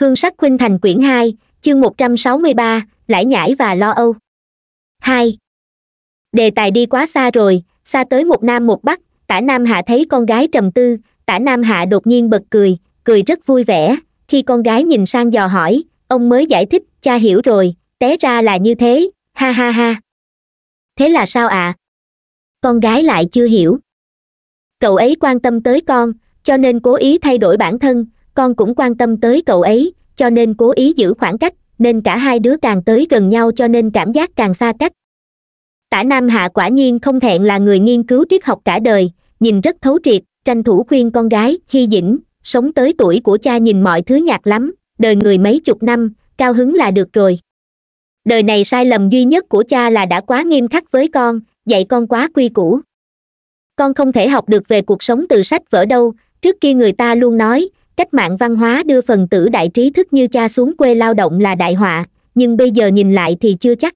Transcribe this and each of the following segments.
hương sắc khuynh thành quyển hai chương một trăm sáu mươi ba lải nhải và lo âu hai đề tài đi quá xa rồi xa tới một nam một bắc tả nam hạ thấy con gái trầm tư tả nam hạ đột nhiên bật cười cười rất vui vẻ khi con gái nhìn sang dò hỏi ông mới giải thích cha hiểu rồi té ra là như thế ha ha ha thế là sao ạ à? con gái lại chưa hiểu cậu ấy quan tâm tới con cho nên cố ý thay đổi bản thân con cũng quan tâm tới cậu ấy cho nên cố ý giữ khoảng cách nên cả hai đứa càng tới gần nhau cho nên cảm giác càng xa cách tả nam hạ quả nhiên không thẹn là người nghiên cứu triết học cả đời nhìn rất thấu triệt tranh thủ khuyên con gái hy dĩnh sống tới tuổi của cha nhìn mọi thứ nhạt lắm đời người mấy chục năm cao hứng là được rồi đời này sai lầm duy nhất của cha là đã quá nghiêm khắc với con dạy con quá quy củ con không thể học được về cuộc sống từ sách vở đâu trước kia người ta luôn nói cách mạng văn hóa đưa phần tử đại trí thức như cha xuống quê lao động là đại họa nhưng bây giờ nhìn lại thì chưa chắc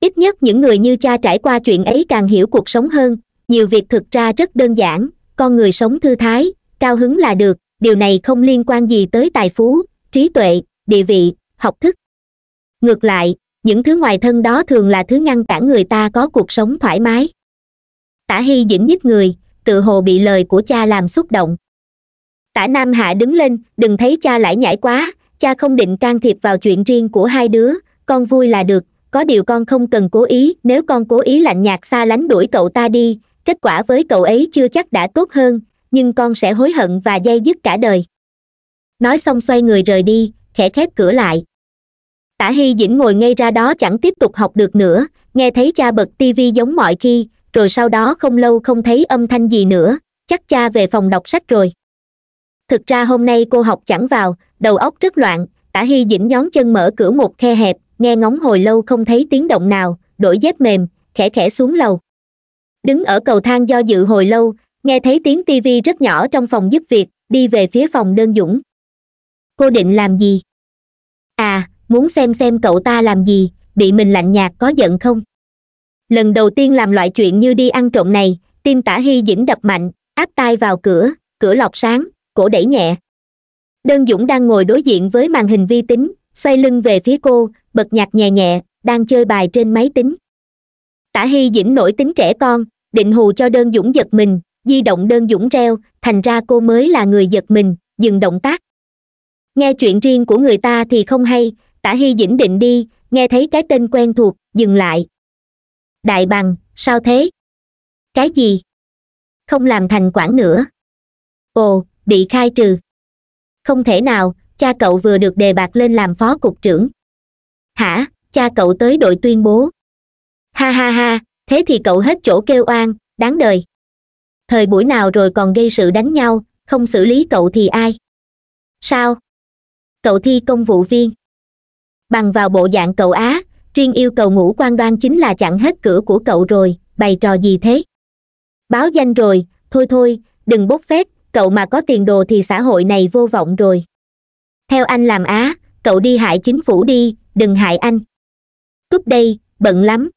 ít nhất những người như cha trải qua chuyện ấy càng hiểu cuộc sống hơn nhiều việc thực ra rất đơn giản con người sống thư thái cao hứng là được điều này không liên quan gì tới tài phú trí tuệ địa vị học thức ngược lại những thứ ngoài thân đó thường là thứ ngăn cản người ta có cuộc sống thoải mái tả hy dĩnh nhích người tự hồ bị lời của cha làm xúc động tả nam hạ đứng lên đừng thấy cha lải nhải quá cha không định can thiệp vào chuyện riêng của hai đứa con vui là được có điều con không cần cố ý nếu con cố ý lạnh nhạt xa lánh đuổi cậu ta đi kết quả với cậu ấy chưa chắc đã tốt hơn nhưng con sẽ hối hận và dây dứt cả đời nói xong xoay người rời đi khẽ khép cửa lại tả hy dĩnh ngồi ngay ra đó chẳng tiếp tục học được nữa nghe thấy cha bật tivi giống mọi khi rồi sau đó không lâu không thấy âm thanh gì nữa chắc cha về phòng đọc sách rồi thực ra hôm nay cô học chẳng vào đầu óc rất loạn tả hy dĩnh nhón chân mở cửa một khe hẹp nghe ngóng hồi lâu không thấy tiếng động nào đổi dép mềm khẽ khẽ xuống lầu đứng ở cầu thang do dự hồi lâu nghe thấy tiếng tivi rất nhỏ trong phòng giúp việc đi về phía phòng đơn dũng cô định làm gì à muốn xem xem cậu ta làm gì bị mình lạnh nhạt có giận không lần đầu tiên làm loại chuyện như đi ăn trộm này tim tả hy dĩnh đập mạnh áp tai vào cửa cửa lọc sáng cổ đẩy nhẹ đơn dũng đang ngồi đối diện với màn hình vi tính xoay lưng về phía cô bật nhạc nhẹ nhẹ đang chơi bài trên máy tính tả hy dĩnh nổi tính trẻ con định hù cho đơn dũng giật mình di động đơn dũng reo thành ra cô mới là người giật mình dừng động tác nghe chuyện riêng của người ta thì không hay tả hy dĩnh định đi nghe thấy cái tên quen thuộc dừng lại đại bằng sao thế cái gì không làm thành quản nữa ồ bị khai trừ không thể nào cha cậu vừa được đề bạt lên làm phó cục trưởng hả cha cậu tới đội tuyên bố ha ha ha thế thì cậu hết chỗ kêu oan đáng đời thời buổi nào rồi còn gây sự đánh nhau không xử lý cậu thì ai sao cậu thi công vụ viên bằng vào bộ dạng cậu á riêng yêu cầu ngũ quan đoan chính là chặn hết cửa của cậu rồi bày trò gì thế báo danh rồi thôi thôi đừng bốc phép cậu mà có tiền đồ thì xã hội này vô vọng rồi theo anh làm á cậu đi hại chính phủ đi đừng hại anh cúp đây bận lắm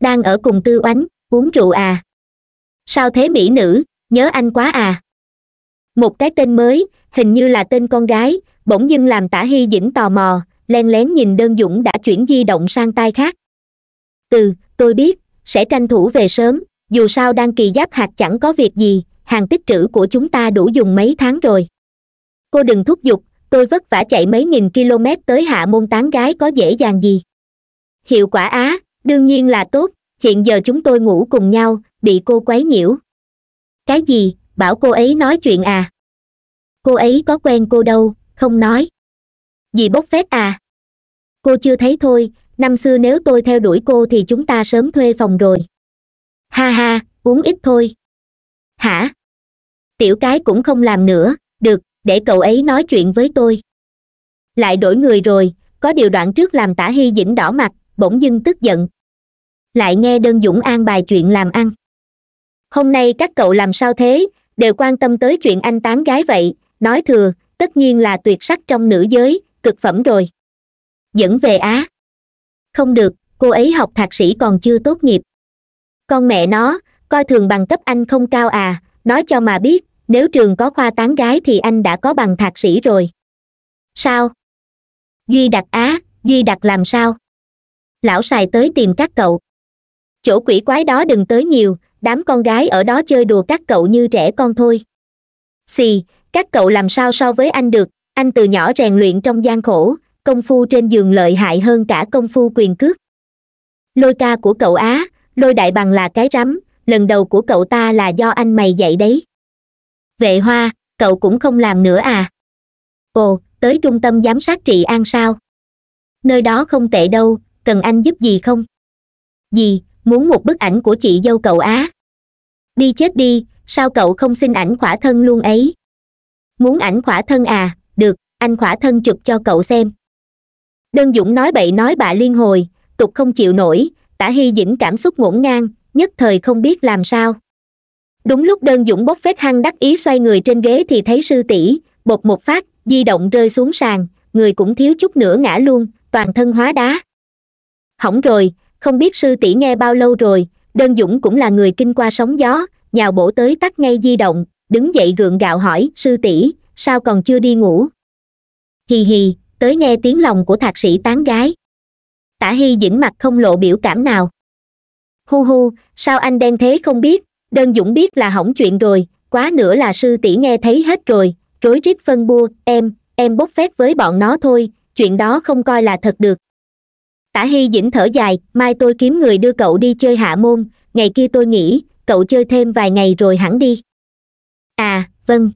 đang ở cùng tư oánh uống rượu à sao thế mỹ nữ nhớ anh quá à một cái tên mới hình như là tên con gái bỗng dưng làm tả hy dĩnh tò mò len lén nhìn đơn dũng đã chuyển di động sang tay khác từ tôi biết sẽ tranh thủ về sớm dù sao đang kỳ giáp hạt chẳng có việc gì hàng tích trữ của chúng ta đủ dùng mấy tháng rồi cô đừng thúc giục tôi vất vả chạy mấy nghìn km tới hạ môn tán gái có dễ dàng gì hiệu quả á đương nhiên là tốt hiện giờ chúng tôi ngủ cùng nhau bị cô quấy nhiễu cái gì bảo cô ấy nói chuyện à cô ấy có quen cô đâu không nói gì bốc phét à cô chưa thấy thôi năm xưa nếu tôi theo đuổi cô thì chúng ta sớm thuê phòng rồi ha ha uống ít thôi hả tiểu cái cũng không làm nữa được để cậu ấy nói chuyện với tôi lại đổi người rồi có điều đoạn trước làm tả hy dĩnh đỏ mặt bỗng dưng tức giận lại nghe đơn dũng an bài chuyện làm ăn hôm nay các cậu làm sao thế đều quan tâm tới chuyện anh tán gái vậy nói thừa tất nhiên là tuyệt sắc trong nữ giới cực phẩm rồi dẫn về á không được cô ấy học thạc sĩ còn chưa tốt nghiệp con mẹ nó coi thường bằng cấp anh không cao à nói cho mà biết nếu trường có khoa tán gái thì anh đã có bằng thạc sĩ rồi sao duy đặc á duy đặc làm sao lão xài tới tìm các cậu chỗ quỷ quái đó đừng tới nhiều đám con gái ở đó chơi đùa các cậu như trẻ con thôi xì các cậu làm sao so với anh được anh từ nhỏ rèn luyện trong gian khổ công phu trên giường lợi hại hơn cả công phu quyền cước lôi ca của cậu á lôi đại bằng là cái rắm lần đầu của cậu ta là do anh mày dạy đấy vệ hoa cậu cũng không làm nữa à ồ tới trung tâm giám sát trị an sao nơi đó không tệ đâu cần anh giúp gì không gì muốn một bức ảnh của chị dâu cậu á đi chết đi sao cậu không xin ảnh khỏa thân luôn ấy muốn ảnh khỏa thân à được anh khỏa thân chụp cho cậu xem đơn dũng nói bậy nói bạ liên hồi tục không chịu nổi tả hy dĩnh cảm xúc ngổn ngang nhất thời không biết làm sao đúng lúc đơn dũng bốc phét hăng đắc ý xoay người trên ghế thì thấy sư tỷ bột một phát di động rơi xuống sàn người cũng thiếu chút nữa ngã luôn toàn thân hóa đá hỏng rồi không biết sư tỷ nghe bao lâu rồi đơn dũng cũng là người kinh qua sóng gió nhào bổ tới tắt ngay di động đứng dậy gượng gạo hỏi sư tỷ sao còn chưa đi ngủ hì hì tới nghe tiếng lòng của thạc sĩ tán gái tả hy dĩnh mặt không lộ biểu cảm nào hu hu sao anh đen thế không biết đơn dũng biết là hỏng chuyện rồi quá nữa là sư tỷ nghe thấy hết rồi rối rít phân bua em em bốc phép với bọn nó thôi chuyện đó không coi là thật được tả hy dĩnh thở dài mai tôi kiếm người đưa cậu đi chơi hạ môn ngày kia tôi nghĩ cậu chơi thêm vài ngày rồi hẳn đi à vâng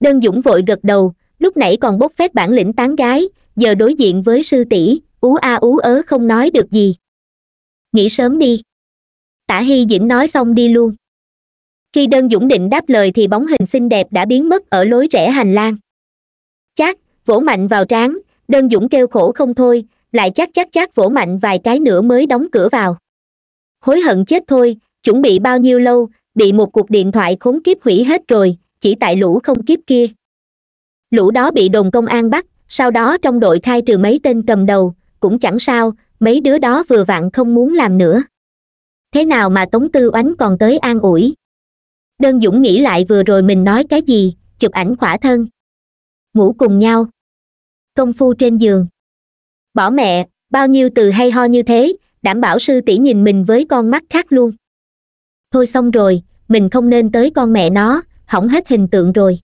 đơn dũng vội gật đầu lúc nãy còn bốc phép bản lĩnh tán gái giờ đối diện với sư tỷ ú a ú ớ không nói được gì nghĩ sớm đi tả hy dĩnh nói xong đi luôn khi đơn dũng định đáp lời thì bóng hình xinh đẹp đã biến mất ở lối rẽ hành lang chát vỗ mạnh vào trán đơn dũng kêu khổ không thôi lại chắc chắc chắc vỗ mạnh vài cái nữa mới đóng cửa vào hối hận chết thôi chuẩn bị bao nhiêu lâu bị một cuộc điện thoại khốn kiếp hủy hết rồi chỉ tại lũ không kiếp kia lũ đó bị đồn công an bắt sau đó trong đội khai trừ mấy tên cầm đầu cũng chẳng sao mấy đứa đó vừa vặn không muốn làm nữa thế nào mà tống tư oánh còn tới an ủi đơn dũng nghĩ lại vừa rồi mình nói cái gì chụp ảnh khỏa thân ngủ cùng nhau công phu trên giường bỏ mẹ bao nhiêu từ hay ho như thế đảm bảo sư tỷ nhìn mình với con mắt khác luôn thôi xong rồi mình không nên tới con mẹ nó hỏng hết hình tượng rồi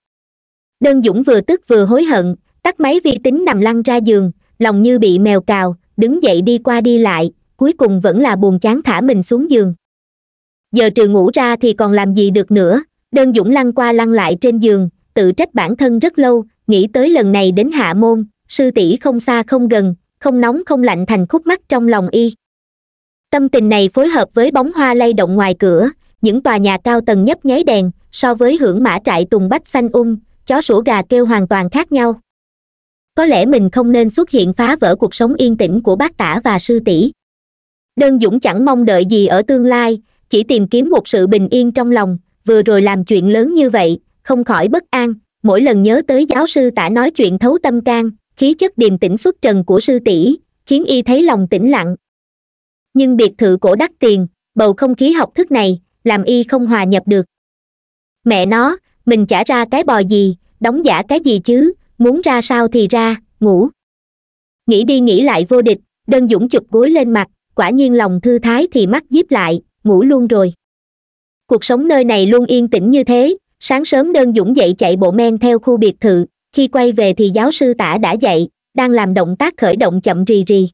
đơn dũng vừa tức vừa hối hận tắt máy vi tính nằm lăn ra giường lòng như bị mèo cào đứng dậy đi qua đi lại cuối cùng vẫn là buồn chán thả mình xuống giường giờ trừ ngủ ra thì còn làm gì được nữa đơn dũng lăn qua lăn lại trên giường tự trách bản thân rất lâu nghĩ tới lần này đến hạ môn sư tỷ không xa không gần không nóng không lạnh thành khúc mắt trong lòng y tâm tình này phối hợp với bóng hoa lay động ngoài cửa những tòa nhà cao tầng nhấp nháy đèn so với hưởng mã trại tùng bách xanh um, chó sủa gà kêu hoàn toàn khác nhau có lẽ mình không nên xuất hiện phá vỡ cuộc sống yên tĩnh của bác tả và sư tỷ đơn dũng chẳng mong đợi gì ở tương lai chỉ tìm kiếm một sự bình yên trong lòng vừa rồi làm chuyện lớn như vậy không khỏi bất an mỗi lần nhớ tới giáo sư tả nói chuyện thấu tâm can khí chất điềm tĩnh xuất trần của sư tỷ khiến y thấy lòng tĩnh lặng nhưng biệt thự cổ đắt tiền bầu không khí học thức này làm y không hòa nhập được mẹ nó mình trả ra cái bò gì đóng giả cái gì chứ muốn ra sao thì ra ngủ nghĩ đi nghĩ lại vô địch đơn dũng chụp gối lên mặt quả nhiên lòng thư thái thì mắt díp lại ngủ luôn rồi cuộc sống nơi này luôn yên tĩnh như thế sáng sớm đơn dũng dậy chạy bộ men theo khu biệt thự khi quay về thì giáo sư tả đã dậy đang làm động tác khởi động chậm rì rì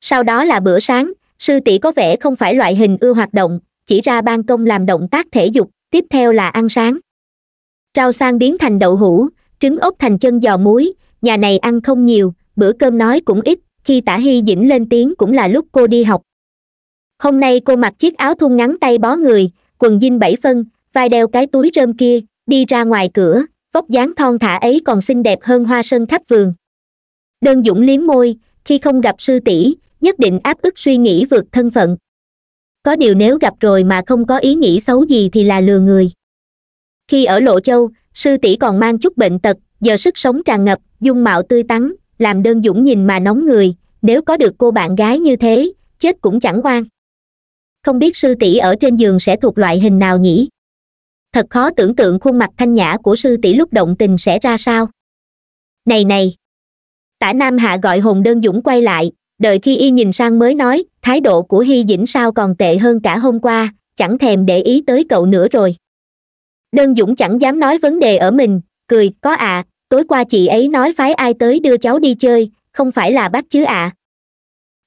sau đó là bữa sáng sư tỷ có vẻ không phải loại hình ưa hoạt động chỉ ra ban công làm động tác thể dục tiếp theo là ăn sáng rau sang biến thành đậu hũ trứng ốc thành chân giò muối nhà này ăn không nhiều bữa cơm nói cũng ít khi tả hy dĩnh lên tiếng cũng là lúc cô đi học hôm nay cô mặc chiếc áo thun ngắn tay bó người quần jean bảy phân vai đeo cái túi rơm kia đi ra ngoài cửa vóc dáng thon thả ấy còn xinh đẹp hơn hoa sơn khắp vườn đơn dũng liếm môi khi không gặp sư tỷ nhất định áp ức suy nghĩ vượt thân phận có điều nếu gặp rồi mà không có ý nghĩ xấu gì thì là lừa người khi ở lộ châu sư tỷ còn mang chút bệnh tật giờ sức sống tràn ngập dung mạo tươi tắn làm đơn dũng nhìn mà nóng người nếu có được cô bạn gái như thế chết cũng chẳng oan không biết sư tỷ ở trên giường sẽ thuộc loại hình nào nhỉ thật khó tưởng tượng khuôn mặt thanh nhã của sư tỷ lúc động tình sẽ ra sao này này tả nam hạ gọi hồn đơn dũng quay lại đợi khi y nhìn sang mới nói thái độ của hy dĩnh sao còn tệ hơn cả hôm qua chẳng thèm để ý tới cậu nữa rồi đơn dũng chẳng dám nói vấn đề ở mình cười có ạ à, tối qua chị ấy nói phái ai tới đưa cháu đi chơi không phải là bác chứ ạ à.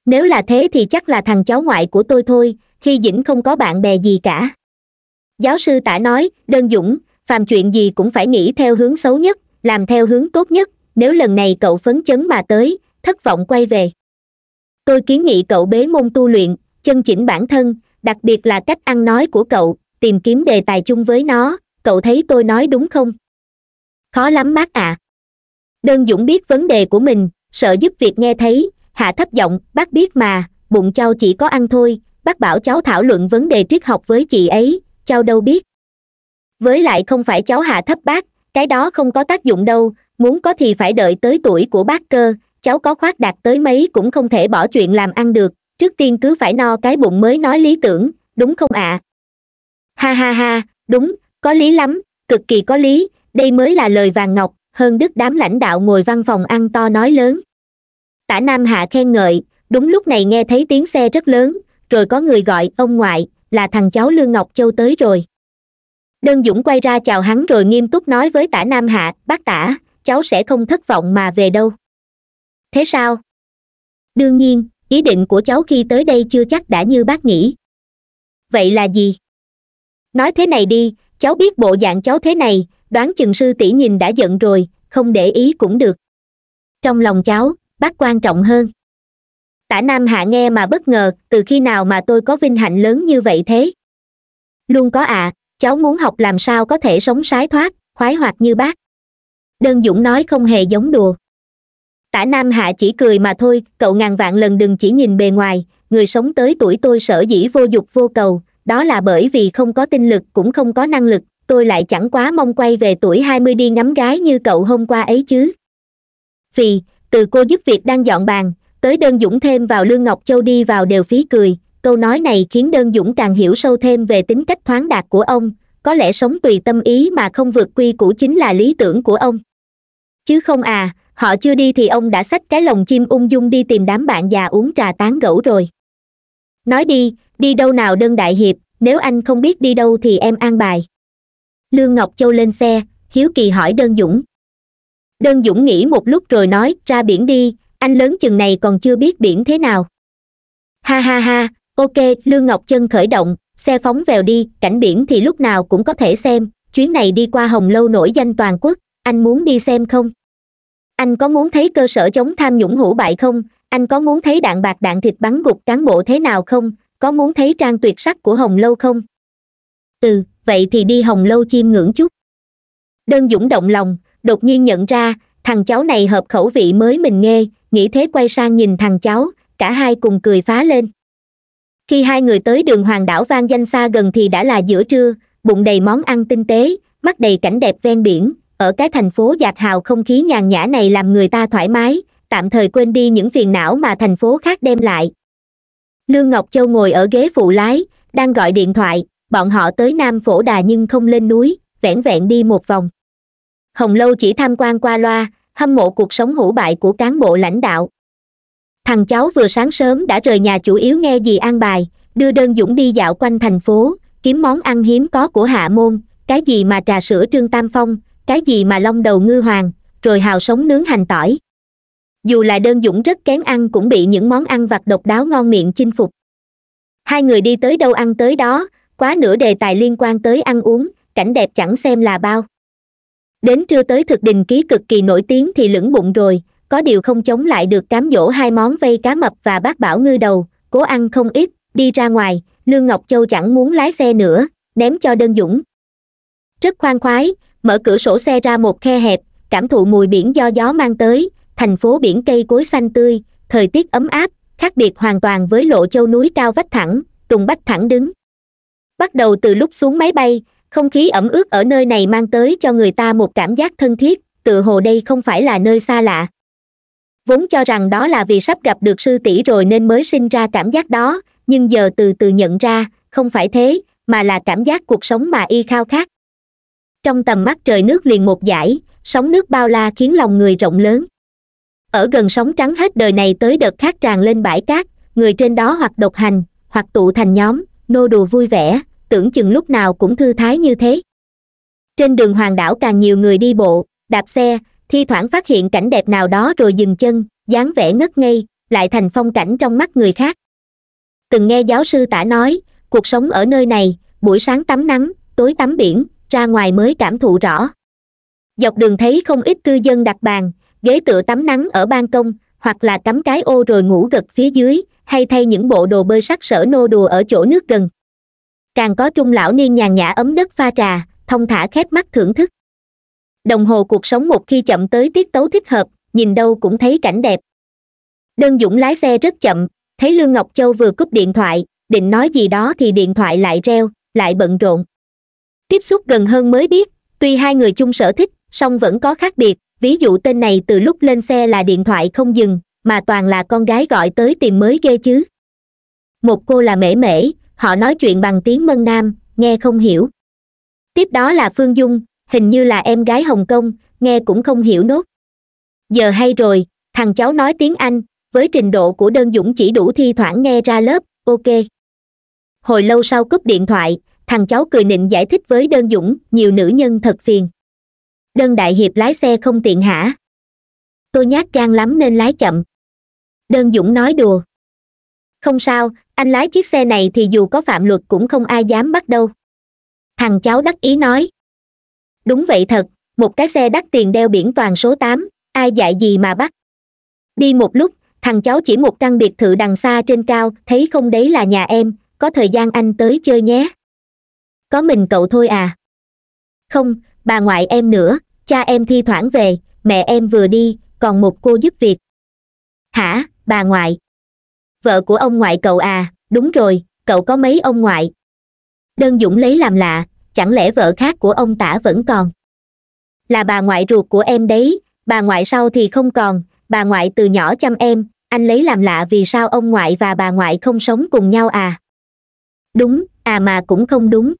nếu là thế thì chắc là thằng cháu ngoại của tôi thôi khi dĩnh không có bạn bè gì cả giáo sư tả nói đơn dũng phàm chuyện gì cũng phải nghĩ theo hướng xấu nhất làm theo hướng tốt nhất nếu lần này cậu phấn chấn mà tới thất vọng quay về tôi kiến nghị cậu bế môn tu luyện chân chỉnh bản thân đặc biệt là cách ăn nói của cậu tìm kiếm đề tài chung với nó cậu thấy tôi nói đúng không khó lắm mát ạ à. đơn dũng biết vấn đề của mình sợ giúp việc nghe thấy hạ thấp giọng bác biết mà bụng cháu chỉ có ăn thôi bác bảo cháu thảo luận vấn đề triết học với chị ấy cháu đâu biết với lại không phải cháu hạ thấp bác cái đó không có tác dụng đâu muốn có thì phải đợi tới tuổi của bác cơ cháu có khoác đạt tới mấy cũng không thể bỏ chuyện làm ăn được trước tiên cứ phải no cái bụng mới nói lý tưởng đúng không ạ ha ha ha đúng có lý lắm cực kỳ có lý đây mới là lời vàng ngọc hơn đức đám lãnh đạo ngồi văn phòng ăn to nói lớn tả nam hạ khen ngợi đúng lúc này nghe thấy tiếng xe rất lớn rồi có người gọi ông ngoại là thằng cháu lương ngọc châu tới rồi đơn dũng quay ra chào hắn rồi nghiêm túc nói với tả nam hạ bác tả cháu sẽ không thất vọng mà về đâu thế sao đương nhiên ý định của cháu khi tới đây chưa chắc đã như bác nghĩ vậy là gì nói thế này đi cháu biết bộ dạng cháu thế này đoán chừng sư tỷ nhìn đã giận rồi không để ý cũng được trong lòng cháu bác quan trọng hơn tả nam hạ nghe mà bất ngờ từ khi nào mà tôi có vinh hạnh lớn như vậy thế luôn có ạ à, cháu muốn học làm sao có thể sống sái thoát khoái hoạt như bác đơn dũng nói không hề giống đùa tả nam hạ chỉ cười mà thôi cậu ngàn vạn lần đừng chỉ nhìn bề ngoài người sống tới tuổi tôi sở dĩ vô dục vô cầu đó là bởi vì không có tinh lực cũng không có năng lực tôi lại chẳng quá mong quay về tuổi hai mươi đi ngắm gái như cậu hôm qua ấy chứ vì từ cô giúp việc đang dọn bàn tới đơn dũng thêm vào lương ngọc châu đi vào đều phí cười câu nói này khiến đơn dũng càng hiểu sâu thêm về tính cách thoáng đạt của ông có lẽ sống tùy tâm ý mà không vượt quy củ chính là lý tưởng của ông chứ không à họ chưa đi thì ông đã xách cái lồng chim ung dung đi tìm đám bạn già uống trà tán gẫu rồi nói đi đi đâu nào đơn đại hiệp nếu anh không biết đi đâu thì em an bài lương ngọc châu lên xe hiếu kỳ hỏi đơn dũng đơn dũng nghĩ một lúc rồi nói ra biển đi anh lớn chừng này còn chưa biết biển thế nào ha ha ha ok lương ngọc chân khởi động xe phóng vèo đi cảnh biển thì lúc nào cũng có thể xem chuyến này đi qua hồng lâu nổi danh toàn quốc anh muốn đi xem không anh có muốn thấy cơ sở chống tham nhũng hữu bại không anh có muốn thấy đạn bạc đạn thịt bắn gục cán bộ thế nào không có muốn thấy trang tuyệt sắc của hồng lâu không ừ vậy thì đi hồng lâu chiêm ngưỡng chút đơn dũng động lòng đột nhiên nhận ra thằng cháu này hợp khẩu vị mới mình nghe nghĩ thế quay sang nhìn thằng cháu cả hai cùng cười phá lên khi hai người tới đường hoàng đảo vang danh xa gần thì đã là giữa trưa bụng đầy món ăn tinh tế mắt đầy cảnh đẹp ven biển ở cái thành phố dạt hào không khí nhàn nhã này làm người ta thoải mái tạm thời quên đi những phiền não mà thành phố khác đem lại lương ngọc châu ngồi ở ghế phụ lái đang gọi điện thoại bọn họ tới nam phổ đà nhưng không lên núi vẻn vẹn đi một vòng hồng lâu chỉ tham quan qua loa hâm mộ cuộc sống hủ bại của cán bộ lãnh đạo thằng cháu vừa sáng sớm đã rời nhà chủ yếu nghe gì an bài đưa đơn dũng đi dạo quanh thành phố kiếm món ăn hiếm có của hạ môn cái gì mà trà sữa trương tam phong cái gì mà long đầu ngư hoàng rồi hào sống nướng hành tỏi dù là đơn dũng rất kén ăn cũng bị những món ăn vặt độc đáo ngon miệng chinh phục hai người đi tới đâu ăn tới đó quá nửa đề tài liên quan tới ăn uống cảnh đẹp chẳng xem là bao đến trưa tới thực đình ký cực kỳ nổi tiếng thì lửng bụng rồi có điều không chống lại được cám dỗ hai món vây cá mập và bác bảo ngư đầu cố ăn không ít đi ra ngoài lương ngọc châu chẳng muốn lái xe nữa ném cho đơn dũng rất khoan khoái mở cửa sổ xe ra một khe hẹp cảm thụ mùi biển do gió mang tới thành phố biển cây cối xanh tươi thời tiết ấm áp khác biệt hoàn toàn với lộ châu núi cao vách thẳng tùng bách thẳng đứng bắt đầu từ lúc xuống máy bay không khí ẩm ướt ở nơi này mang tới cho người ta một cảm giác thân thiết tự hồ đây không phải là nơi xa lạ vốn cho rằng đó là vì sắp gặp được sư tỷ rồi nên mới sinh ra cảm giác đó nhưng giờ từ từ nhận ra không phải thế mà là cảm giác cuộc sống mà y khao khát trong tầm mắt trời nước liền một dải sóng nước bao la khiến lòng người rộng lớn ở gần sóng trắng hết đời này tới đợt khác tràn lên bãi cát người trên đó hoặc độc hành hoặc tụ thành nhóm nô đùa vui vẻ tưởng chừng lúc nào cũng thư thái như thế trên đường hoàng đảo càng nhiều người đi bộ đạp xe thi thoảng phát hiện cảnh đẹp nào đó rồi dừng chân dáng vẻ ngất ngây lại thành phong cảnh trong mắt người khác từng nghe giáo sư tả nói cuộc sống ở nơi này buổi sáng tắm nắng tối tắm biển ra ngoài mới cảm thụ rõ dọc đường thấy không ít cư dân đặt bàn ghế tựa tắm nắng ở ban công hoặc là cắm cái ô rồi ngủ gật phía dưới hay thay những bộ đồ bơi sắc sở nô đùa ở chỗ nước gần càng có trung lão niên nhàn nhã ấm đất pha trà thông thả khép mắt thưởng thức đồng hồ cuộc sống một khi chậm tới tiết tấu thích hợp nhìn đâu cũng thấy cảnh đẹp đơn dũng lái xe rất chậm thấy lương ngọc châu vừa cúp điện thoại định nói gì đó thì điện thoại lại reo lại bận rộn tiếp xúc gần hơn mới biết tuy hai người chung sở thích song vẫn có khác biệt ví dụ tên này từ lúc lên xe là điện thoại không dừng mà toàn là con gái gọi tới tìm mới ghê chứ một cô là mễ mễ họ nói chuyện bằng tiếng mân nam nghe không hiểu tiếp đó là phương dung hình như là em gái hồng kông nghe cũng không hiểu nốt giờ hay rồi thằng cháu nói tiếng anh với trình độ của đơn dũng chỉ đủ thi thoảng nghe ra lớp ok hồi lâu sau cúp điện thoại thằng cháu cười nịnh giải thích với đơn dũng nhiều nữ nhân thật phiền đơn đại hiệp lái xe không tiện hả tôi nhát gan lắm nên lái chậm đơn dũng nói đùa không sao anh lái chiếc xe này thì dù có phạm luật cũng không ai dám bắt đâu thằng cháu đắc ý nói đúng vậy thật một cái xe đắt tiền đeo biển toàn số tám ai dạy gì mà bắt đi một lúc thằng cháu chỉ một căn biệt thự đằng xa trên cao thấy không đấy là nhà em có thời gian anh tới chơi nhé có mình cậu thôi à không bà ngoại em nữa cha em thi thoảng về mẹ em vừa đi còn một cô giúp việc hả bà ngoại vợ của ông ngoại cậu à đúng rồi cậu có mấy ông ngoại đơn dũng lấy làm lạ chẳng lẽ vợ khác của ông tả vẫn còn là bà ngoại ruột của em đấy bà ngoại sau thì không còn bà ngoại từ nhỏ chăm em anh lấy làm lạ vì sao ông ngoại và bà ngoại không sống cùng nhau à đúng à mà cũng không đúng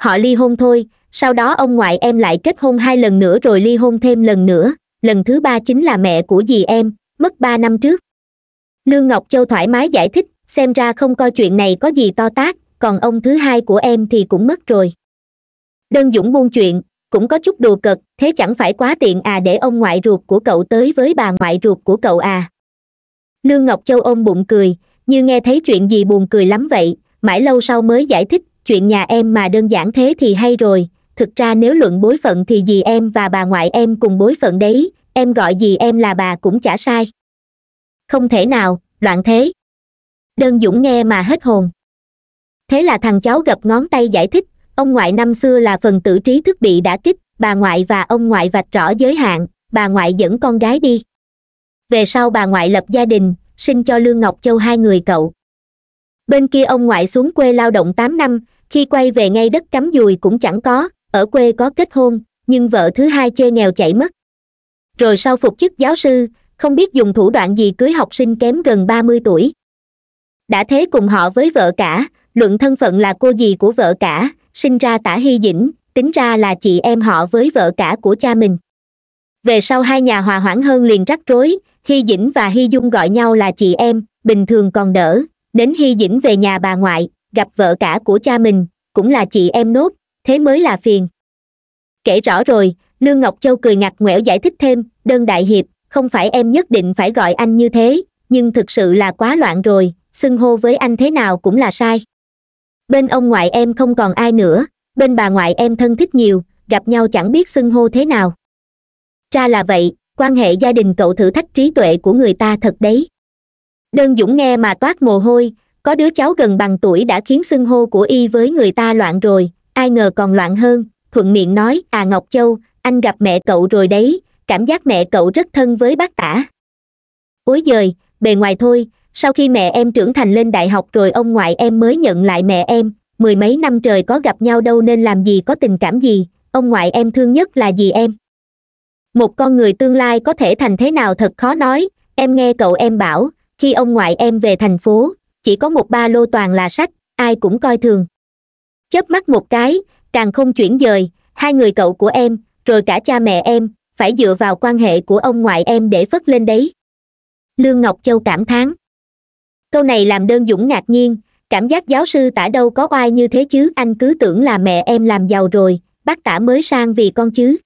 họ ly hôn thôi sau đó ông ngoại em lại kết hôn hai lần nữa rồi ly hôn thêm lần nữa lần thứ ba chính là mẹ của dì em mất ba năm trước lương ngọc châu thoải mái giải thích xem ra không coi chuyện này có gì to tác, còn ông thứ hai của em thì cũng mất rồi đơn dũng buông chuyện cũng có chút đùa cợt thế chẳng phải quá tiện à để ông ngoại ruột của cậu tới với bà ngoại ruột của cậu à lương ngọc châu ôm bụng cười như nghe thấy chuyện gì buồn cười lắm vậy mãi lâu sau mới giải thích chuyện nhà em mà đơn giản thế thì hay rồi thực ra nếu luận bối phận thì dì em và bà ngoại em cùng bối phận đấy em gọi dì em là bà cũng chả sai không thể nào loạn thế đơn dũng nghe mà hết hồn thế là thằng cháu gập ngón tay giải thích ông ngoại năm xưa là phần tử trí thức bị đã kích bà ngoại và ông ngoại vạch rõ giới hạn bà ngoại dẫn con gái đi về sau bà ngoại lập gia đình sinh cho lương ngọc châu hai người cậu bên kia ông ngoại xuống quê lao động tám năm khi quay về ngay đất cắm dùi cũng chẳng có ở quê có kết hôn nhưng vợ thứ hai chê nghèo chạy mất rồi sau phục chức giáo sư không biết dùng thủ đoạn gì cưới học sinh kém gần ba mươi tuổi đã thế cùng họ với vợ cả luận thân phận là cô dì của vợ cả sinh ra tả hy dĩnh tính ra là chị em họ với vợ cả của cha mình về sau hai nhà hòa hoãn hơn liền rắc rối hy dĩnh và hy dung gọi nhau là chị em bình thường còn đỡ đến hy dĩnh về nhà bà ngoại gặp vợ cả của cha mình cũng là chị em nốt thế mới là phiền kể rõ rồi lương ngọc châu cười ngặt nghẽo giải thích thêm đơn đại hiệp không phải em nhất định phải gọi anh như thế nhưng thực sự là quá loạn rồi xưng hô với anh thế nào cũng là sai bên ông ngoại em không còn ai nữa bên bà ngoại em thân thích nhiều gặp nhau chẳng biết xưng hô thế nào ra là vậy quan hệ gia đình cậu thử thách trí tuệ của người ta thật đấy đơn dũng nghe mà toát mồ hôi có đứa cháu gần bằng tuổi đã khiến xưng hô của y với người ta loạn rồi ai ngờ còn loạn hơn thuận miệng nói à ngọc châu anh gặp mẹ cậu rồi đấy cảm giác mẹ cậu rất thân với bác tả ối giời bề ngoài thôi sau khi mẹ em trưởng thành lên đại học rồi ông ngoại em mới nhận lại mẹ em mười mấy năm trời có gặp nhau đâu nên làm gì có tình cảm gì ông ngoại em thương nhất là gì em một con người tương lai có thể thành thế nào thật khó nói em nghe cậu em bảo khi ông ngoại em về thành phố chỉ có một ba lô toàn là sách ai cũng coi thường chớp mắt một cái càng không chuyển dời hai người cậu của em rồi cả cha mẹ em phải dựa vào quan hệ của ông ngoại em để phất lên đấy lương ngọc châu cảm thán câu này làm đơn dũng ngạc nhiên cảm giác giáo sư tả đâu có oai như thế chứ anh cứ tưởng là mẹ em làm giàu rồi bác tả mới sang vì con chứ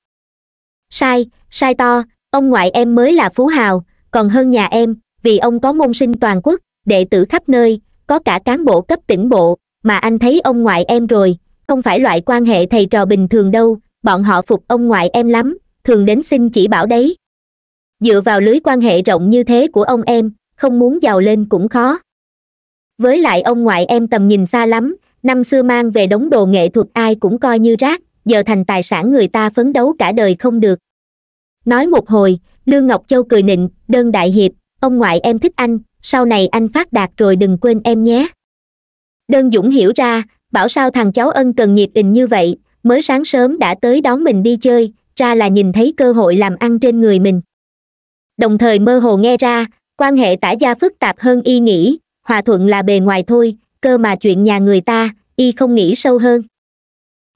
sai sai to ông ngoại em mới là phú hào còn hơn nhà em vì ông có môn sinh toàn quốc đệ tử khắp nơi có cả cán bộ cấp tỉnh bộ mà anh thấy ông ngoại em rồi không phải loại quan hệ thầy trò bình thường đâu bọn họ phục ông ngoại em lắm thường đến xin chỉ bảo đấy dựa vào lưới quan hệ rộng như thế của ông em không muốn giàu lên cũng khó với lại ông ngoại em tầm nhìn xa lắm năm xưa mang về đống đồ nghệ thuật ai cũng coi như rác giờ thành tài sản người ta phấn đấu cả đời không được nói một hồi lương ngọc châu cười nịnh đơn đại hiệp ông ngoại em thích anh sau này anh phát đạt rồi đừng quên em nhé đơn dũng hiểu ra bảo sao thằng cháu ân cần nhiệt tình như vậy mới sáng sớm đã tới đón mình đi chơi ra là nhìn thấy cơ hội làm ăn trên người mình đồng thời mơ hồ nghe ra quan hệ tả gia phức tạp hơn y nghĩ hòa thuận là bề ngoài thôi cơ mà chuyện nhà người ta y không nghĩ sâu hơn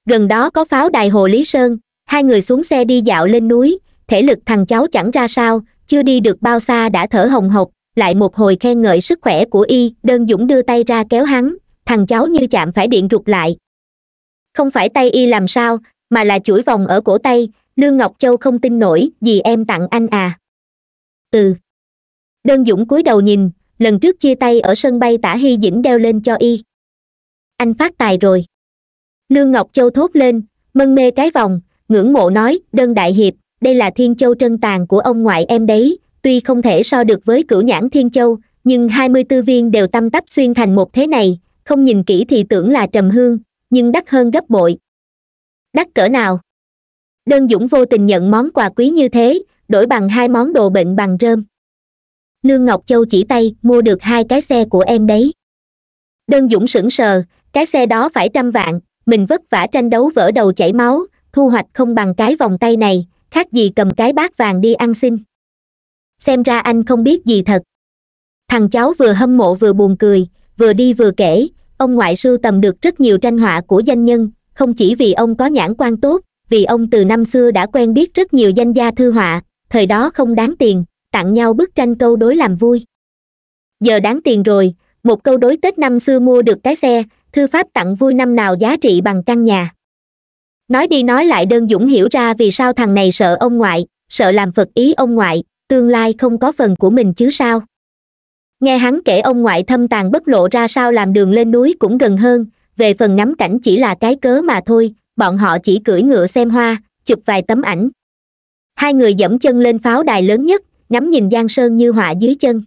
gần đó có pháo đài hồ lý sơn hai người xuống xe đi dạo lên núi thể lực thằng cháu chẳng ra sao chưa đi được bao xa đã thở hồng hộc lại một hồi khen ngợi sức khỏe của y đơn dũng đưa tay ra kéo hắn thằng cháu như chạm phải điện rụt lại không phải tay y làm sao mà là chuỗi vòng ở cổ tay lương ngọc châu không tin nổi vì em tặng anh à ừ đơn dũng cúi đầu nhìn lần trước chia tay ở sân bay tả hy dĩnh đeo lên cho y anh phát tài rồi lương ngọc châu thốt lên mân mê cái vòng ngưỡng mộ nói đơn đại hiệp đây là thiên châu trân tàn của ông ngoại em đấy tuy không thể so được với cửu nhãn thiên châu nhưng hai mươi tư viên đều tăm tắp xuyên thành một thế này không nhìn kỹ thì tưởng là trầm hương nhưng đắt hơn gấp bội đắt cỡ nào đơn dũng vô tình nhận món quà quý như thế đổi bằng hai món đồ bệnh bằng rơm lương ngọc châu chỉ tay mua được hai cái xe của em đấy đơn dũng sững sờ cái xe đó phải trăm vạn mình vất vả tranh đấu vỡ đầu chảy máu thu hoạch không bằng cái vòng tay này khác gì cầm cái bát vàng đi ăn xin xem ra anh không biết gì thật thằng cháu vừa hâm mộ vừa buồn cười vừa đi vừa kể ông ngoại sưu tầm được rất nhiều tranh họa của danh nhân không chỉ vì ông có nhãn quan tốt vì ông từ năm xưa đã quen biết rất nhiều danh gia thư họa thời đó không đáng tiền tặng nhau bức tranh câu đối làm vui giờ đáng tiền rồi một câu đối tết năm xưa mua được cái xe thư pháp tặng vui năm nào giá trị bằng căn nhà nói đi nói lại đơn dũng hiểu ra vì sao thằng này sợ ông ngoại sợ làm phật ý ông ngoại tương lai không có phần của mình chứ sao nghe hắn kể ông ngoại thâm tàn bất lộ ra sao làm đường lên núi cũng gần hơn về phần ngắm cảnh chỉ là cái cớ mà thôi bọn họ chỉ cưỡi ngựa xem hoa chụp vài tấm ảnh hai người dẫm chân lên pháo đài lớn nhất ngắm nhìn giang sơn như họa dưới chân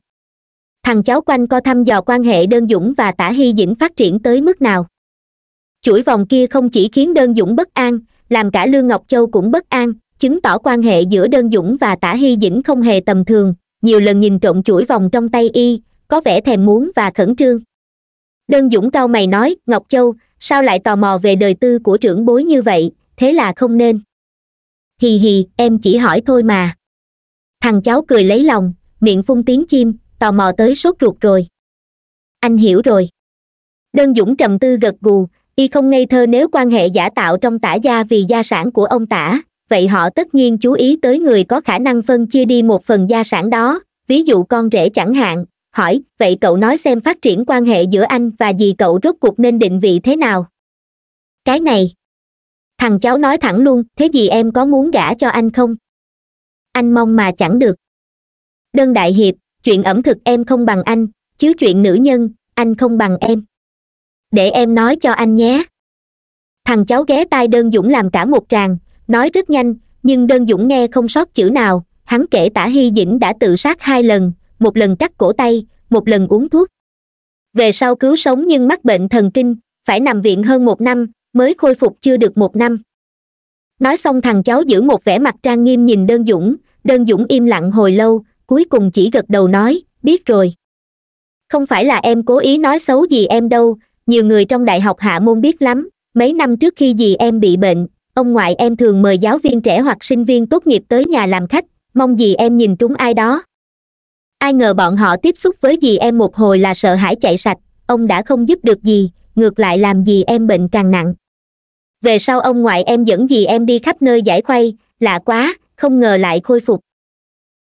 thằng cháu quanh co thăm dò quan hệ đơn dũng và tả hy dĩnh phát triển tới mức nào chuỗi vòng kia không chỉ khiến đơn dũng bất an làm cả lương ngọc châu cũng bất an chứng tỏ quan hệ giữa đơn dũng và tả hy dĩnh không hề tầm thường nhiều lần nhìn trộm chuỗi vòng trong tay y có vẻ thèm muốn và khẩn trương đơn dũng cao mày nói ngọc châu sao lại tò mò về đời tư của trưởng bối như vậy thế là không nên hì hì em chỉ hỏi thôi mà thằng cháu cười lấy lòng miệng phun tiếng chim tò mò tới sốt ruột rồi anh hiểu rồi đơn dũng trầm tư gật gù y không ngây thơ nếu quan hệ giả tạo trong tả gia vì gia sản của ông tả vậy họ tất nhiên chú ý tới người có khả năng phân chia đi một phần gia sản đó ví dụ con rể chẳng hạn hỏi vậy cậu nói xem phát triển quan hệ giữa anh và dì cậu rốt cuộc nên định vị thế nào cái này thằng cháu nói thẳng luôn thế gì em có muốn gả cho anh không anh mong mà chẳng được đơn đại hiệp chuyện ẩm thực em không bằng anh chứ chuyện nữ nhân anh không bằng em để em nói cho anh nhé thằng cháu ghé tai đơn dũng làm cả một tràng nói rất nhanh nhưng đơn dũng nghe không sót chữ nào hắn kể tả hy dĩnh đã tự sát hai lần một lần cắt cổ tay một lần uống thuốc về sau cứu sống nhưng mắc bệnh thần kinh phải nằm viện hơn một năm mới khôi phục chưa được một năm nói xong thằng cháu giữ một vẻ mặt trang nghiêm nhìn đơn dũng đơn dũng im lặng hồi lâu cuối cùng chỉ gật đầu nói biết rồi không phải là em cố ý nói xấu gì em đâu nhiều người trong đại học hạ môn biết lắm mấy năm trước khi dì em bị bệnh ông ngoại em thường mời giáo viên trẻ hoặc sinh viên tốt nghiệp tới nhà làm khách mong dì em nhìn trúng ai đó ai ngờ bọn họ tiếp xúc với dì em một hồi là sợ hãi chạy sạch ông đã không giúp được gì ngược lại làm dì em bệnh càng nặng về sau ông ngoại em dẫn dì em đi khắp nơi giải khuây lạ quá không ngờ lại khôi phục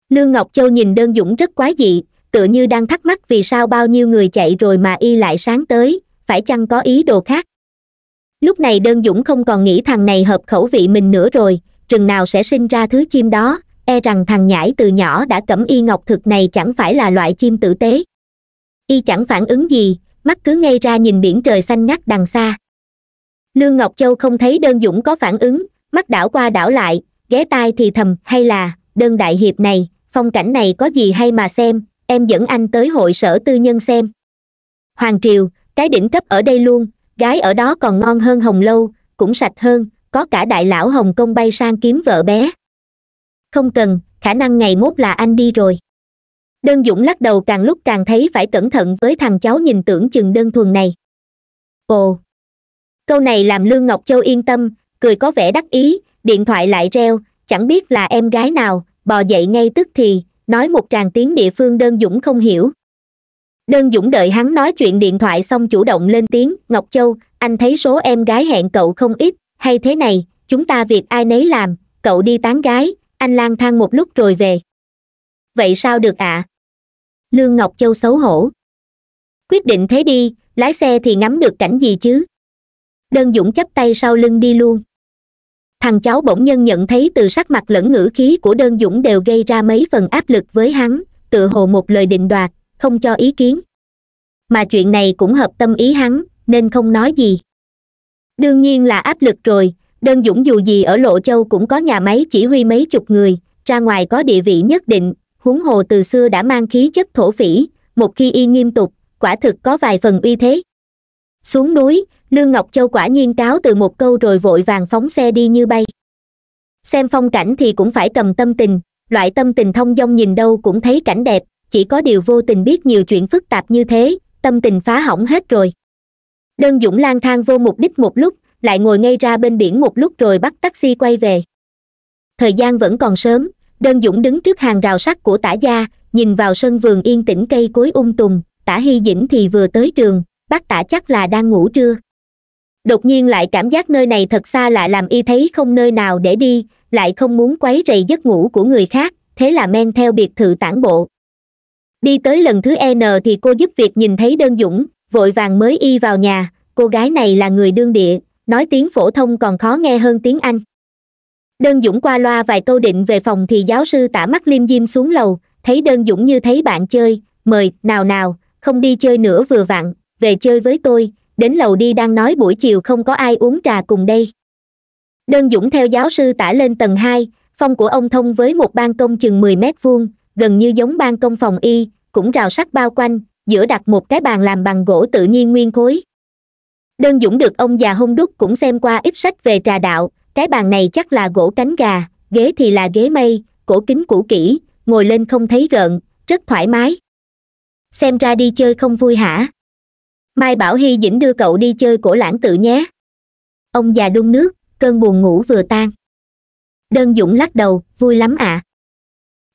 lương ngọc châu nhìn đơn dũng rất quá dị tựa như đang thắc mắc vì sao bao nhiêu người chạy rồi mà y lại sáng tới phải chăng có ý đồ khác lúc này đơn dũng không còn nghĩ thằng này hợp khẩu vị mình nữa rồi chừng nào sẽ sinh ra thứ chim đó e rằng thằng nhãi từ nhỏ đã cẩm y ngọc thực này chẳng phải là loại chim tử tế y chẳng phản ứng gì mắt cứ ngay ra nhìn biển trời xanh ngắt đằng xa lương ngọc châu không thấy đơn dũng có phản ứng mắt đảo qua đảo lại ghé tai thì thầm hay là đơn đại hiệp này phong cảnh này có gì hay mà xem em dẫn anh tới hội sở tư nhân xem hoàng triều cái đỉnh cấp ở đây luôn gái ở đó còn ngon hơn hồng lâu cũng sạch hơn có cả đại lão hồng công bay sang kiếm vợ bé không cần khả năng ngày mốt là anh đi rồi đơn dũng lắc đầu càng lúc càng thấy phải cẩn thận với thằng cháu nhìn tưởng chừng đơn thuần này ồ câu này làm lương ngọc châu yên tâm cười có vẻ đắc ý điện thoại lại reo chẳng biết là em gái nào bò dậy ngay tức thì nói một tràng tiếng địa phương đơn dũng không hiểu đơn dũng đợi hắn nói chuyện điện thoại xong chủ động lên tiếng ngọc châu anh thấy số em gái hẹn cậu không ít hay thế này chúng ta việc ai nấy làm cậu đi tán gái anh lang thang một lúc rồi về vậy sao được ạ à? lương ngọc châu xấu hổ quyết định thế đi lái xe thì ngắm được cảnh gì chứ đơn dũng chắp tay sau lưng đi luôn thằng cháu bỗng nhân nhận thấy từ sắc mặt lẫn ngữ khí của đơn dũng đều gây ra mấy phần áp lực với hắn tự hồ một lời định đoạt không cho ý kiến mà chuyện này cũng hợp tâm ý hắn nên không nói gì đương nhiên là áp lực rồi đơn dũng dù gì ở lộ châu cũng có nhà máy chỉ huy mấy chục người ra ngoài có địa vị nhất định huống hồ từ xưa đã mang khí chất thổ phỉ một khi y nghiêm tục quả thực có vài phần uy thế xuống núi lương ngọc châu quả nhiên cáo từ một câu rồi vội vàng phóng xe đi như bay xem phong cảnh thì cũng phải cầm tâm tình loại tâm tình thông dong nhìn đâu cũng thấy cảnh đẹp chỉ có điều vô tình biết nhiều chuyện phức tạp như thế tâm tình phá hỏng hết rồi đơn dũng lang thang vô mục đích một lúc lại ngồi ngay ra bên biển một lúc rồi bắt taxi quay về thời gian vẫn còn sớm đơn dũng đứng trước hàng rào sắt của tả gia nhìn vào sân vườn yên tĩnh cây cối um tùm tả hy dĩnh thì vừa tới trường bác tả chắc là đang ngủ trưa đột nhiên lại cảm giác nơi này thật xa lạ làm y thấy không nơi nào để đi lại không muốn quấy rầy giấc ngủ của người khác thế là men theo biệt thự tản bộ đi tới lần thứ n thì cô giúp việc nhìn thấy đơn dũng vội vàng mới y vào nhà cô gái này là người đương địa nói tiếng phổ thông còn khó nghe hơn tiếng anh đơn dũng qua loa vài câu định về phòng thì giáo sư tả mắt liêm diêm xuống lầu thấy đơn dũng như thấy bạn chơi mời nào nào không đi chơi nữa vừa vặn về chơi với tôi đến lầu đi đang nói buổi chiều không có ai uống trà cùng đây đơn dũng theo giáo sư tả lên tầng hai phòng của ông thông với một ban công chừng mười mét vuông gần như giống ban công phòng y cũng rào sắt bao quanh giữa đặt một cái bàn làm bằng gỗ tự nhiên nguyên khối đơn dũng được ông già hung đúc cũng xem qua ít sách về trà đạo cái bàn này chắc là gỗ cánh gà ghế thì là ghế mây cổ kính cũ kỹ ngồi lên không thấy gợn rất thoải mái xem ra đi chơi không vui hả mai bảo hy dĩnh đưa cậu đi chơi cổ lãng tự nhé ông già đun nước cơn buồn ngủ vừa tan đơn dũng lắc đầu vui lắm ạ à.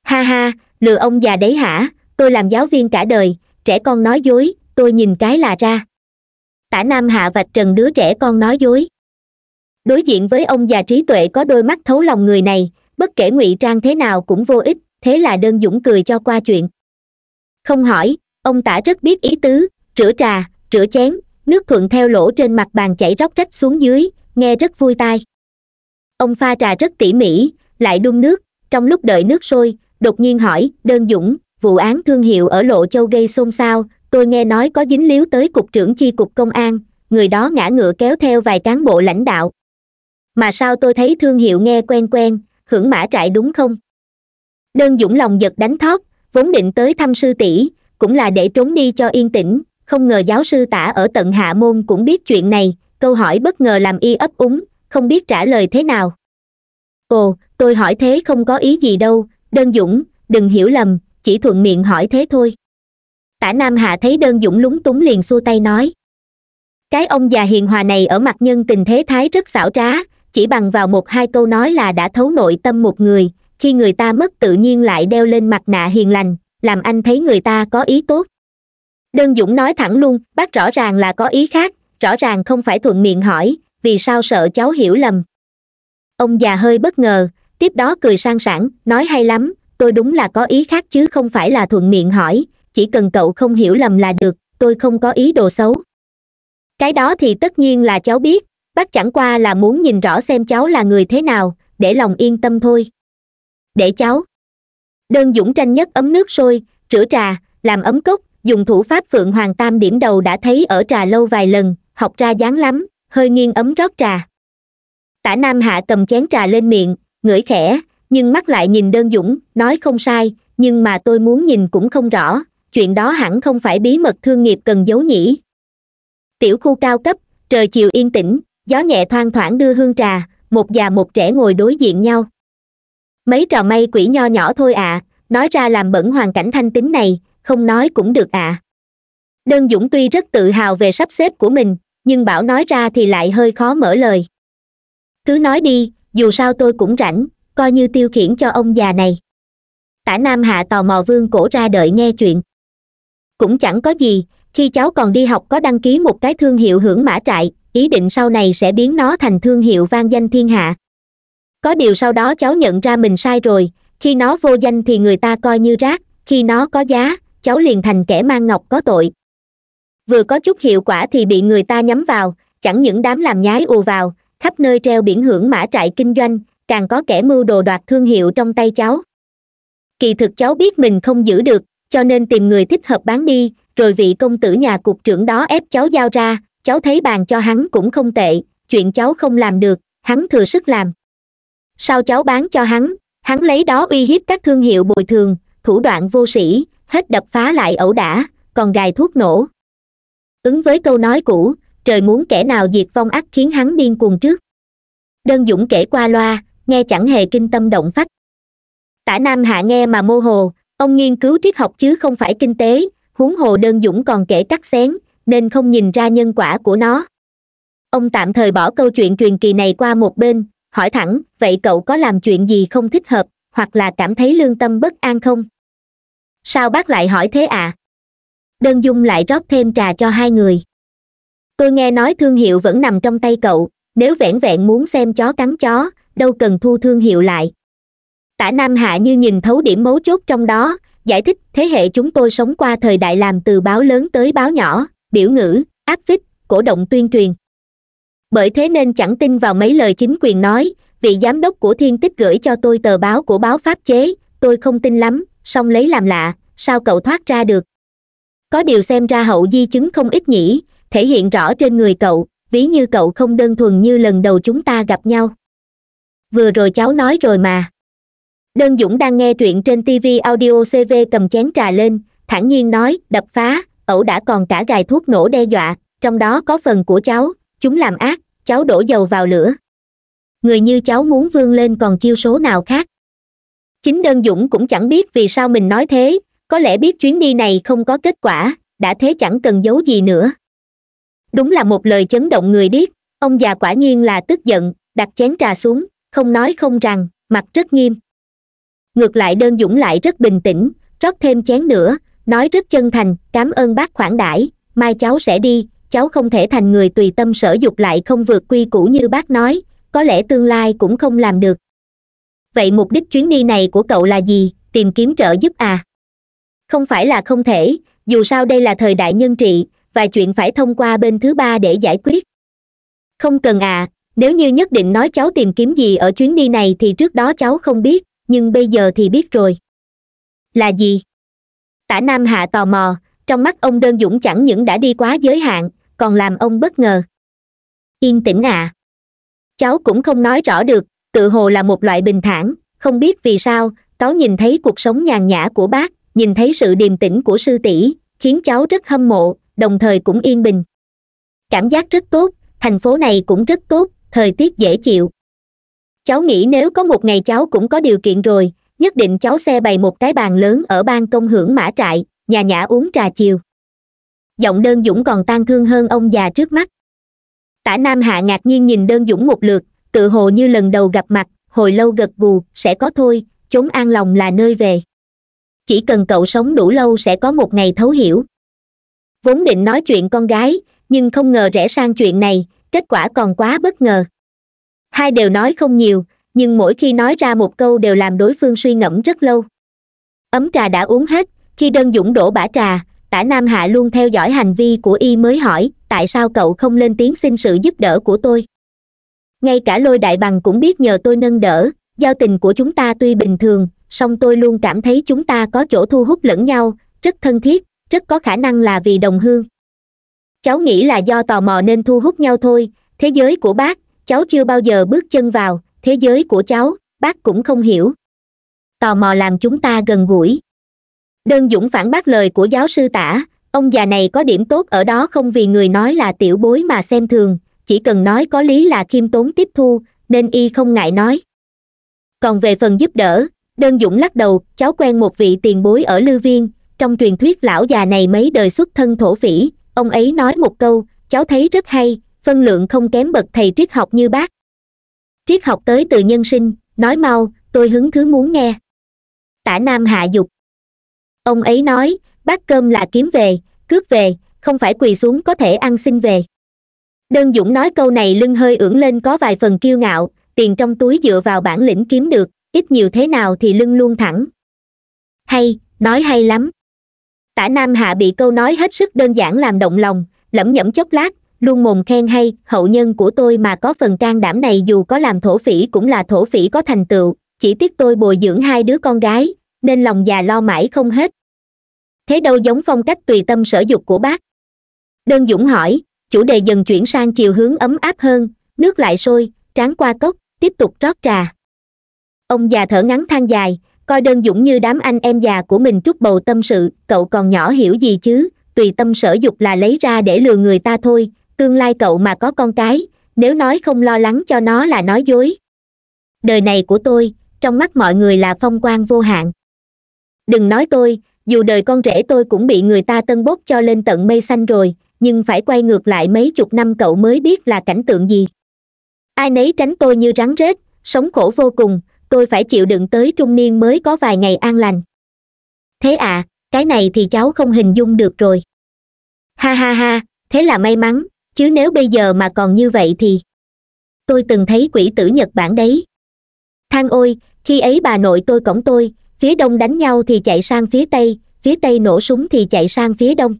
ha ha lừa ông già đấy hả tôi làm giáo viên cả đời trẻ con nói dối tôi nhìn cái là ra tả nam hạ vạch trần đứa trẻ con nói dối đối diện với ông già trí tuệ có đôi mắt thấu lòng người này bất kể ngụy trang thế nào cũng vô ích thế là đơn dũng cười cho qua chuyện không hỏi ông tả rất biết ý tứ rửa trà rửa chén nước thuận theo lỗ trên mặt bàn chảy róc rách xuống dưới nghe rất vui tai ông pha trà rất tỉ mỉ lại đun nước trong lúc đợi nước sôi đột nhiên hỏi đơn dũng vụ án thương hiệu ở lộ châu gây xôn xao tôi nghe nói có dính líu tới cục trưởng chi cục công an người đó ngã ngựa kéo theo vài cán bộ lãnh đạo mà sao tôi thấy thương hiệu nghe quen quen hưởng mã trại đúng không đơn dũng lòng giật đánh thót vốn định tới thăm sư tỷ cũng là để trốn đi cho yên tĩnh không ngờ giáo sư tả ở tận hạ môn cũng biết chuyện này câu hỏi bất ngờ làm y ấp úng không biết trả lời thế nào ồ tôi hỏi thế không có ý gì đâu đơn dũng đừng hiểu lầm chỉ thuận miệng hỏi thế thôi tả nam hạ thấy đơn dũng lúng túng liền xua tay nói cái ông già hiền hòa này ở mặt nhân tình thế thái rất xảo trá chỉ bằng vào một hai câu nói là đã thấu nội tâm một người khi người ta mất tự nhiên lại đeo lên mặt nạ hiền lành làm anh thấy người ta có ý tốt đơn dũng nói thẳng luôn bác rõ ràng là có ý khác rõ ràng không phải thuận miệng hỏi vì sao sợ cháu hiểu lầm ông già hơi bất ngờ tiếp đó cười sang sảng nói hay lắm tôi đúng là có ý khác chứ không phải là thuận miệng hỏi chỉ cần cậu không hiểu lầm là được tôi không có ý đồ xấu cái đó thì tất nhiên là cháu biết bác chẳng qua là muốn nhìn rõ xem cháu là người thế nào để lòng yên tâm thôi để cháu đơn dũng tranh nhất ấm nước sôi rửa trà làm ấm cốc dùng thủ pháp phượng hoàng tam điểm đầu đã thấy ở trà lâu vài lần học ra dáng lắm hơi nghiêng ấm rót trà tả nam hạ cầm chén trà lên miệng ngửi khẽ nhưng mắt lại nhìn đơn dũng nói không sai nhưng mà tôi muốn nhìn cũng không rõ chuyện đó hẳn không phải bí mật thương nghiệp cần giấu nhỉ tiểu khu cao cấp trời chiều yên tĩnh gió nhẹ thoang thoảng đưa hương trà một già một trẻ ngồi đối diện nhau mấy trò may quỷ nho nhỏ thôi ạ à, nói ra làm bẩn hoàn cảnh thanh tính này không nói cũng được ạ à. đơn dũng tuy rất tự hào về sắp xếp của mình nhưng bảo nói ra thì lại hơi khó mở lời cứ nói đi dù sao tôi cũng rảnh coi như tiêu khiển cho ông già này tả nam hạ tò mò vương cổ ra đợi nghe chuyện cũng chẳng có gì khi cháu còn đi học có đăng ký một cái thương hiệu hưởng mã trại ý định sau này sẽ biến nó thành thương hiệu vang danh thiên hạ có điều sau đó cháu nhận ra mình sai rồi khi nó vô danh thì người ta coi như rác khi nó có giá cháu liền thành kẻ mang ngọc có tội vừa có chút hiệu quả thì bị người ta nhắm vào chẳng những đám làm nhái ù vào khắp nơi treo biển hưởng mã trại kinh doanh càng có kẻ mưu đồ đoạt thương hiệu trong tay cháu kỳ thực cháu biết mình không giữ được cho nên tìm người thích hợp bán đi rồi vị công tử nhà cục trưởng đó ép cháu giao ra cháu thấy bàn cho hắn cũng không tệ chuyện cháu không làm được hắn thừa sức làm sau cháu bán cho hắn hắn lấy đó uy hiếp các thương hiệu bồi thường thủ đoạn vô sĩ hết đập phá lại ẩu đả còn gài thuốc nổ ứng với câu nói cũ trời muốn kẻ nào diệt vong ắt khiến hắn điên cuồng trước đơn dũng kể qua loa nghe chẳng hề kinh tâm động phách tả nam hạ nghe mà mô hồ ông nghiên cứu triết học chứ không phải kinh tế huống hồ đơn dũng còn kể cắt xén nên không nhìn ra nhân quả của nó ông tạm thời bỏ câu chuyện truyền kỳ này qua một bên hỏi thẳng vậy cậu có làm chuyện gì không thích hợp hoặc là cảm thấy lương tâm bất an không sao bác lại hỏi thế ạ à? đơn dung lại rót thêm trà cho hai người tôi nghe nói thương hiệu vẫn nằm trong tay cậu nếu vẻn vẹn muốn xem chó cắn chó đâu cần thu thương hiệu lại tả nam hạ như nhìn thấu điểm mấu chốt trong đó giải thích thế hệ chúng tôi sống qua thời đại làm từ báo lớn tới báo nhỏ biểu ngữ áp phích cổ động tuyên truyền bởi thế nên chẳng tin vào mấy lời chính quyền nói vị giám đốc của thiên tích gửi cho tôi tờ báo của báo pháp chế tôi không tin lắm song lấy làm lạ sao cậu thoát ra được có điều xem ra hậu di chứng không ít nhỉ thể hiện rõ trên người cậu ví như cậu không đơn thuần như lần đầu chúng ta gặp nhau vừa rồi cháu nói rồi mà đơn dũng đang nghe truyện trên tv audio cv cầm chén trà lên thản nhiên nói đập phá ẩu đã còn cả gài thuốc nổ đe dọa trong đó có phần của cháu chúng làm ác cháu đổ dầu vào lửa người như cháu muốn vươn lên còn chiêu số nào khác chính đơn dũng cũng chẳng biết vì sao mình nói thế có lẽ biết chuyến đi này không có kết quả đã thế chẳng cần giấu gì nữa đúng là một lời chấn động người điếc ông già quả nhiên là tức giận đặt chén trà xuống không nói không rằng mặt rất nghiêm ngược lại đơn dũng lại rất bình tĩnh rót thêm chén nữa nói rất chân thành cảm ơn bác khoản đãi mai cháu sẽ đi cháu không thể thành người tùy tâm sở dục lại không vượt quy củ như bác nói có lẽ tương lai cũng không làm được vậy mục đích chuyến đi này của cậu là gì tìm kiếm trợ giúp à không phải là không thể dù sao đây là thời đại nhân trị và chuyện phải thông qua bên thứ ba để giải quyết không cần à nếu như nhất định nói cháu tìm kiếm gì ở chuyến đi này thì trước đó cháu không biết nhưng bây giờ thì biết rồi là gì tả nam hạ tò mò trong mắt ông đơn dũng chẳng những đã đi quá giới hạn còn làm ông bất ngờ yên tĩnh à cháu cũng không nói rõ được tự hồ là một loại bình thản không biết vì sao cháu nhìn thấy cuộc sống nhàn nhã của bác nhìn thấy sự điềm tĩnh của sư tỷ khiến cháu rất hâm mộ đồng thời cũng yên bình cảm giác rất tốt thành phố này cũng rất tốt thời tiết dễ chịu cháu nghĩ nếu có một ngày cháu cũng có điều kiện rồi nhất định cháu xe bày một cái bàn lớn ở ban công hưởng mã trại nhà nhã uống trà chiều giọng đơn dũng còn tang thương hơn ông già trước mắt tả nam hạ ngạc nhiên nhìn đơn dũng một lượt tự hồ như lần đầu gặp mặt hồi lâu gật gù sẽ có thôi chốn an lòng là nơi về chỉ cần cậu sống đủ lâu sẽ có một ngày thấu hiểu vốn định nói chuyện con gái nhưng không ngờ rẽ sang chuyện này kết quả còn quá bất ngờ hai đều nói không nhiều nhưng mỗi khi nói ra một câu đều làm đối phương suy ngẫm rất lâu ấm trà đã uống hết khi đơn dũng đổ bả trà tả nam hạ luôn theo dõi hành vi của y mới hỏi tại sao cậu không lên tiếng xin sự giúp đỡ của tôi ngay cả lôi đại bằng cũng biết nhờ tôi nâng đỡ giao tình của chúng ta tuy bình thường song tôi luôn cảm thấy chúng ta có chỗ thu hút lẫn nhau rất thân thiết rất có khả năng là vì đồng hương cháu nghĩ là do tò mò nên thu hút nhau thôi thế giới của bác cháu chưa bao giờ bước chân vào thế giới của cháu bác cũng không hiểu tò mò làm chúng ta gần gũi đơn dũng phản bác lời của giáo sư tả ông già này có điểm tốt ở đó không vì người nói là tiểu bối mà xem thường chỉ cần nói có lý là khiêm tốn tiếp thu nên y không ngại nói còn về phần giúp đỡ đơn dũng lắc đầu cháu quen một vị tiền bối ở lư viên trong truyền thuyết lão già này mấy đời xuất thân thổ phỉ ông ấy nói một câu cháu thấy rất hay phân lượng không kém bậc thầy triết học như bác triết học tới từ nhân sinh nói mau tôi hứng thứ muốn nghe tả nam hạ dục ông ấy nói bát cơm là kiếm về cướp về không phải quỳ xuống có thể ăn xin về đơn dũng nói câu này lưng hơi ưỡn lên có vài phần kiêu ngạo tiền trong túi dựa vào bản lĩnh kiếm được ít nhiều thế nào thì lưng luôn thẳng hay nói hay lắm tả nam hạ bị câu nói hết sức đơn giản làm động lòng lẩm nhẩm chốc lát luôn mồm khen hay hậu nhân của tôi mà có phần can đảm này dù có làm thổ phỉ cũng là thổ phỉ có thành tựu chỉ tiếc tôi bồi dưỡng hai đứa con gái nên lòng già lo mãi không hết thế đâu giống phong cách tùy tâm sở dục của bác đơn dũng hỏi chủ đề dần chuyển sang chiều hướng ấm áp hơn nước lại sôi tráng qua cốc tiếp tục rót trà ông già thở ngắn than dài coi đơn dũng như đám anh em già của mình trút bầu tâm sự cậu còn nhỏ hiểu gì chứ tùy tâm sở dục là lấy ra để lừa người ta thôi tương lai cậu mà có con cái nếu nói không lo lắng cho nó là nói dối đời này của tôi trong mắt mọi người là phong quang vô hạn đừng nói tôi dù đời con rể tôi cũng bị người ta tân bốc cho lên tận mây xanh rồi nhưng phải quay ngược lại mấy chục năm cậu mới biết là cảnh tượng gì ai nấy tránh tôi như rắn rết sống khổ vô cùng tôi phải chịu đựng tới trung niên mới có vài ngày an lành thế à cái này thì cháu không hình dung được rồi ha ha ha thế là may mắn chứ nếu bây giờ mà còn như vậy thì tôi từng thấy quỷ tử nhật bản đấy than ôi khi ấy bà nội tôi cổng tôi phía đông đánh nhau thì chạy sang phía tây phía tây nổ súng thì chạy sang phía đông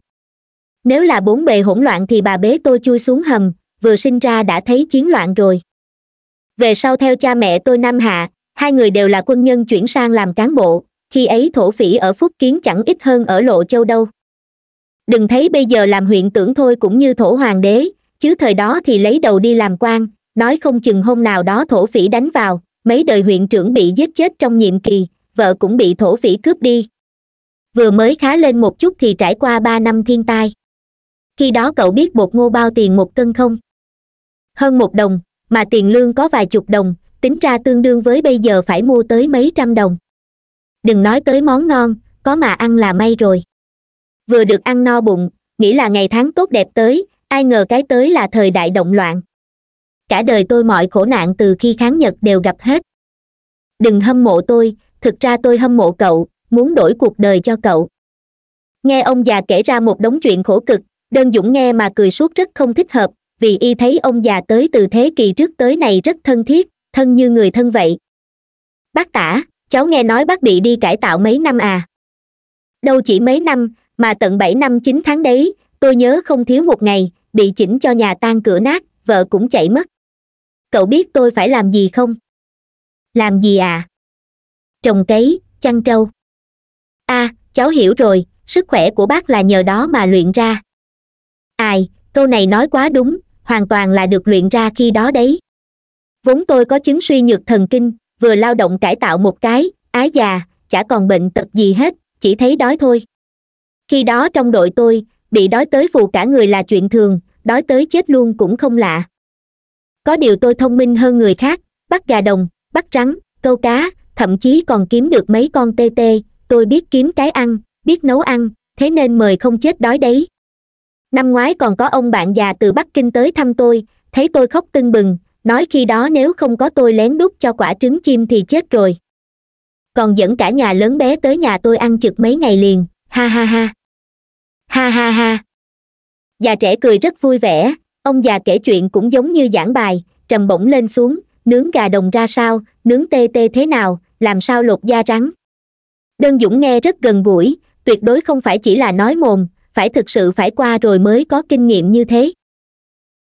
nếu là bốn bề hỗn loạn thì bà bế tôi chui xuống hầm vừa sinh ra đã thấy chiến loạn rồi về sau theo cha mẹ tôi nam hạ hai người đều là quân nhân chuyển sang làm cán bộ khi ấy thổ phỉ ở phúc kiến chẳng ít hơn ở lộ châu đâu đừng thấy bây giờ làm huyện tưởng thôi cũng như thổ hoàng đế chứ thời đó thì lấy đầu đi làm quan nói không chừng hôm nào đó thổ phỉ đánh vào mấy đời huyện trưởng bị giết chết trong nhiệm kỳ vợ cũng bị thổ phỉ cướp đi vừa mới khá lên một chút thì trải qua ba năm thiên tai khi đó cậu biết bột ngô bao tiền một cân không hơn một đồng mà tiền lương có vài chục đồng tính ra tương đương với bây giờ phải mua tới mấy trăm đồng đừng nói tới món ngon có mà ăn là may rồi vừa được ăn no bụng nghĩ là ngày tháng tốt đẹp tới ai ngờ cái tới là thời đại động loạn cả đời tôi mọi khổ nạn từ khi kháng nhật đều gặp hết đừng hâm mộ tôi thực ra tôi hâm mộ cậu muốn đổi cuộc đời cho cậu nghe ông già kể ra một đống chuyện khổ cực đơn dũng nghe mà cười suốt rất không thích hợp vì y thấy ông già tới từ thế kỷ trước tới này rất thân thiết thân như người thân vậy bác tả cháu nghe nói bác bị đi cải tạo mấy năm à đâu chỉ mấy năm mà tận bảy năm chín tháng đấy tôi nhớ không thiếu một ngày bị chỉnh cho nhà tan cửa nát vợ cũng chạy mất cậu biết tôi phải làm gì không làm gì à trồng cấy chăn trâu a à, cháu hiểu rồi sức khỏe của bác là nhờ đó mà luyện ra ai câu này nói quá đúng hoàn toàn là được luyện ra khi đó đấy vốn tôi có chứng suy nhược thần kinh vừa lao động cải tạo một cái ái già chả còn bệnh tật gì hết chỉ thấy đói thôi khi đó trong đội tôi bị đói tới phù cả người là chuyện thường đói tới chết luôn cũng không lạ có điều tôi thông minh hơn người khác bắt gà đồng bắt rắn câu cá thậm chí còn kiếm được mấy con tê tê tôi biết kiếm cái ăn biết nấu ăn thế nên mời không chết đói đấy năm ngoái còn có ông bạn già từ bắc kinh tới thăm tôi thấy tôi khóc tưng bừng nói khi đó nếu không có tôi lén đút cho quả trứng chim thì chết rồi còn dẫn cả nhà lớn bé tới nhà tôi ăn chực mấy ngày liền ha ha ha ha ha ha già trẻ cười rất vui vẻ ông già kể chuyện cũng giống như giảng bài trầm bổng lên xuống nướng gà đồng ra sao nướng tê tê thế nào làm sao lột da rắn đơn dũng nghe rất gần gũi tuyệt đối không phải chỉ là nói mồm phải thực sự phải qua rồi mới có kinh nghiệm như thế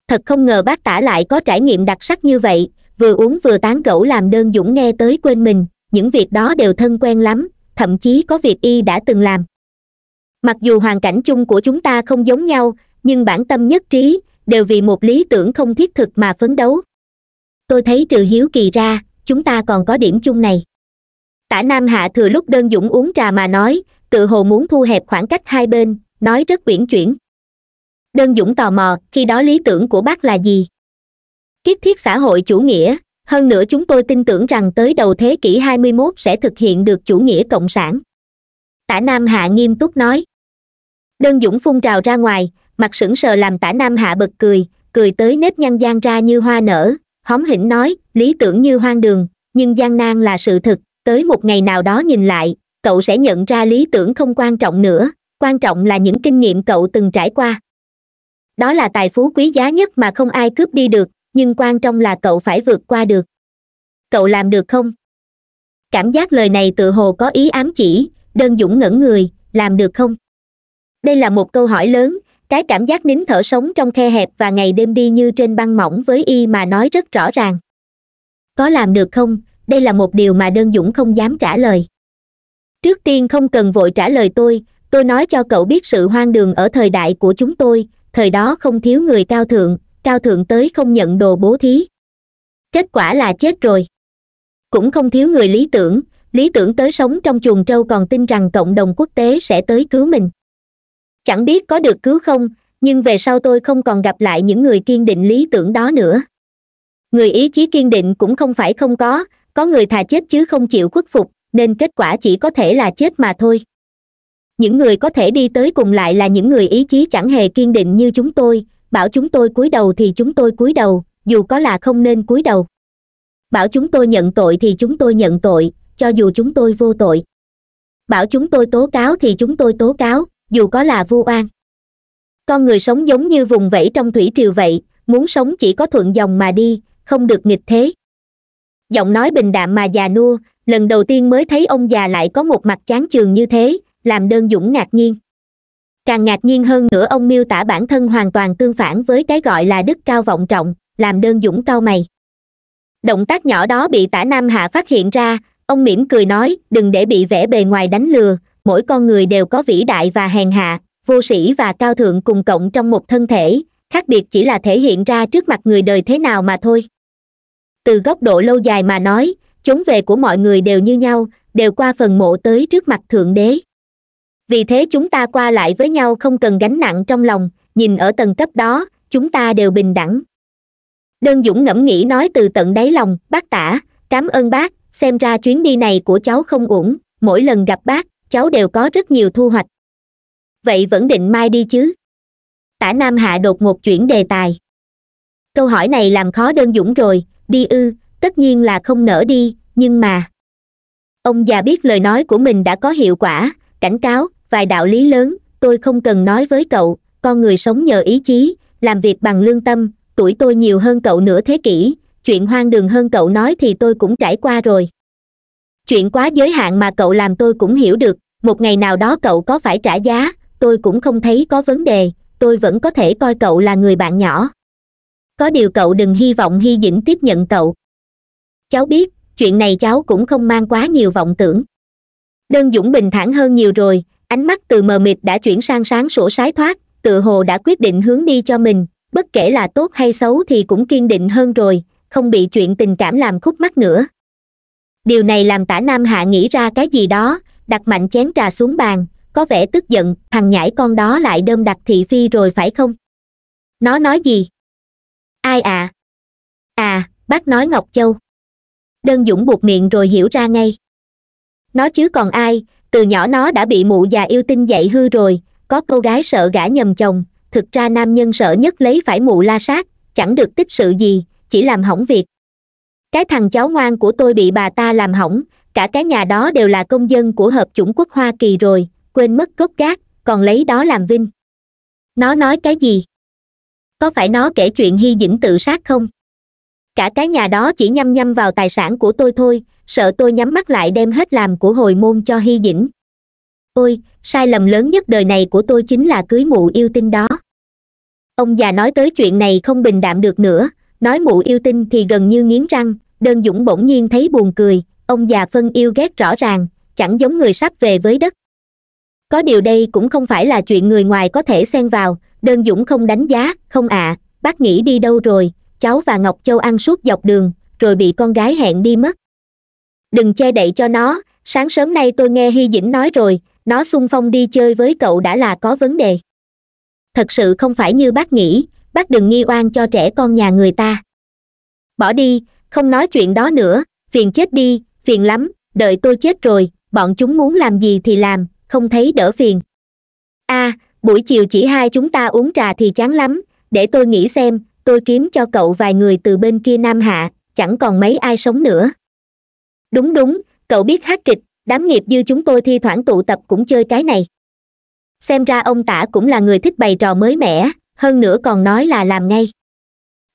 thật không ngờ bác tả lại có trải nghiệm đặc sắc như vậy vừa uống vừa tán gẫu làm đơn dũng nghe tới quên mình những việc đó đều thân quen lắm thậm chí có việc y đã từng làm mặc dù hoàn cảnh chung của chúng ta không giống nhau nhưng bản tâm nhất trí đều vì một lý tưởng không thiết thực mà phấn đấu tôi thấy trừ hiếu kỳ ra chúng ta còn có điểm chung này tả nam hạ thừa lúc đơn dũng uống trà mà nói tự hồ muốn thu hẹp khoảng cách hai bên nói rất uyển chuyển đơn dũng tò mò khi đó lý tưởng của bác là gì kiếp thiết xã hội chủ nghĩa hơn nữa chúng tôi tin tưởng rằng tới đầu thế kỷ 21 sẽ thực hiện được chủ nghĩa cộng sản tả nam hạ nghiêm túc nói đơn dũng phun trào ra ngoài mặt sững sờ làm tả nam hạ bật cười cười tới nếp nhăn gian ra như hoa nở hóm hỉnh nói lý tưởng như hoang đường nhưng gian nan là sự thực tới một ngày nào đó nhìn lại cậu sẽ nhận ra lý tưởng không quan trọng nữa quan trọng là những kinh nghiệm cậu từng trải qua đó là tài phú quý giá nhất mà không ai cướp đi được nhưng quan trọng là cậu phải vượt qua được cậu làm được không cảm giác lời này tự hồ có ý ám chỉ đơn dũng ngẩn người làm được không đây là một câu hỏi lớn cái cảm giác nín thở sống trong khe hẹp và ngày đêm đi như trên băng mỏng với y mà nói rất rõ ràng có làm được không đây là một điều mà đơn dũng không dám trả lời trước tiên không cần vội trả lời tôi tôi nói cho cậu biết sự hoang đường ở thời đại của chúng tôi thời đó không thiếu người cao thượng cao thượng tới không nhận đồ bố thí kết quả là chết rồi cũng không thiếu người lý tưởng lý tưởng tới sống trong chuồng trâu còn tin rằng cộng đồng quốc tế sẽ tới cứu mình chẳng biết có được cứu không nhưng về sau tôi không còn gặp lại những người kiên định lý tưởng đó nữa người ý chí kiên định cũng không phải không có có người thà chết chứ không chịu khuất phục nên kết quả chỉ có thể là chết mà thôi những người có thể đi tới cùng lại là những người ý chí chẳng hề kiên định như chúng tôi bảo chúng tôi cúi đầu thì chúng tôi cúi đầu dù có là không nên cúi đầu bảo chúng tôi nhận tội thì chúng tôi nhận tội cho dù chúng tôi vô tội bảo chúng tôi tố cáo thì chúng tôi tố cáo dù có là vu oan con người sống giống như vùng vẫy trong thủy triều vậy muốn sống chỉ có thuận dòng mà đi không được nghịch thế giọng nói bình đạm mà già nua lần đầu tiên mới thấy ông già lại có một mặt chán chường như thế làm đơn dũng ngạc nhiên càng ngạc nhiên hơn nữa ông miêu tả bản thân hoàn toàn tương phản với cái gọi là đức cao vọng trọng làm đơn dũng cao mày động tác nhỏ đó bị tả nam hạ phát hiện ra ông mỉm cười nói đừng để bị vẽ bề ngoài đánh lừa mỗi con người đều có vĩ đại và hèn hạ vô sĩ và cao thượng cùng cộng trong một thân thể khác biệt chỉ là thể hiện ra trước mặt người đời thế nào mà thôi từ góc độ lâu dài mà nói chúng về của mọi người đều như nhau đều qua phần mộ tới trước mặt thượng đế vì thế chúng ta qua lại với nhau không cần gánh nặng trong lòng nhìn ở tầng cấp đó chúng ta đều bình đẳng đơn dũng ngẫm nghĩ nói từ tận đáy lòng bác tả cảm ơn bác xem ra chuyến đi này của cháu không uổng mỗi lần gặp bác cháu đều có rất nhiều thu hoạch vậy vẫn định mai đi chứ tả nam hạ đột ngột chuyển đề tài câu hỏi này làm khó đơn dũng rồi đi ư tất nhiên là không nỡ đi nhưng mà ông già biết lời nói của mình đã có hiệu quả cảnh cáo vài đạo lý lớn tôi không cần nói với cậu con người sống nhờ ý chí làm việc bằng lương tâm tuổi tôi nhiều hơn cậu nửa thế kỷ chuyện hoang đường hơn cậu nói thì tôi cũng trải qua rồi chuyện quá giới hạn mà cậu làm tôi cũng hiểu được một ngày nào đó cậu có phải trả giá tôi cũng không thấy có vấn đề tôi vẫn có thể coi cậu là người bạn nhỏ có điều cậu đừng hy vọng hy dĩnh tiếp nhận cậu cháu biết chuyện này cháu cũng không mang quá nhiều vọng tưởng đơn dũng bình thản hơn nhiều rồi ánh mắt từ mờ mịt đã chuyển sang sáng sủa sái thoát tự hồ đã quyết định hướng đi cho mình bất kể là tốt hay xấu thì cũng kiên định hơn rồi không bị chuyện tình cảm làm khúc mắc nữa điều này làm tả nam hạ nghĩ ra cái gì đó đặt mạnh chén trà xuống bàn có vẻ tức giận thằng nhãi con đó lại đơm đặt thị phi rồi phải không nó nói gì ai à à bác nói ngọc châu đơn dũng buộc miệng rồi hiểu ra ngay nó chứ còn ai từ nhỏ nó đã bị mụ già yêu tinh dạy hư rồi có cô gái sợ gã nhầm chồng thực ra nam nhân sợ nhất lấy phải mụ la sát chẳng được tích sự gì chỉ làm hỏng việc cái thằng cháu ngoan của tôi bị bà ta làm hỏng cả cái nhà đó đều là công dân của hợp chủng quốc hoa kỳ rồi quên mất gốc gác còn lấy đó làm vinh nó nói cái gì có phải nó kể chuyện hy dĩnh tự sát không cả cái nhà đó chỉ nhăm nhăm vào tài sản của tôi thôi sợ tôi nhắm mắt lại đem hết làm của hồi môn cho hy dĩnh ôi sai lầm lớn nhất đời này của tôi chính là cưới mụ yêu tinh đó ông già nói tới chuyện này không bình đạm được nữa nói mụ yêu tinh thì gần như nghiến răng đơn dũng bỗng nhiên thấy buồn cười ông già phân yêu ghét rõ ràng chẳng giống người sắp về với đất có điều đây cũng không phải là chuyện người ngoài có thể xen vào đơn dũng không đánh giá không ạ à, bác nghĩ đi đâu rồi cháu và ngọc châu ăn suốt dọc đường rồi bị con gái hẹn đi mất đừng che đậy cho nó sáng sớm nay tôi nghe hy dĩnh nói rồi nó xung phong đi chơi với cậu đã là có vấn đề thật sự không phải như bác nghĩ bác đừng nghi oan cho trẻ con nhà người ta bỏ đi không nói chuyện đó nữa phiền chết đi phiền lắm đợi tôi chết rồi bọn chúng muốn làm gì thì làm không thấy đỡ phiền a à, buổi chiều chỉ hai chúng ta uống trà thì chán lắm để tôi nghĩ xem tôi kiếm cho cậu vài người từ bên kia nam hạ chẳng còn mấy ai sống nữa đúng đúng cậu biết hát kịch đám nghiệp dư chúng tôi thi thoảng tụ tập cũng chơi cái này xem ra ông tả cũng là người thích bày trò mới mẻ hơn nữa còn nói là làm ngay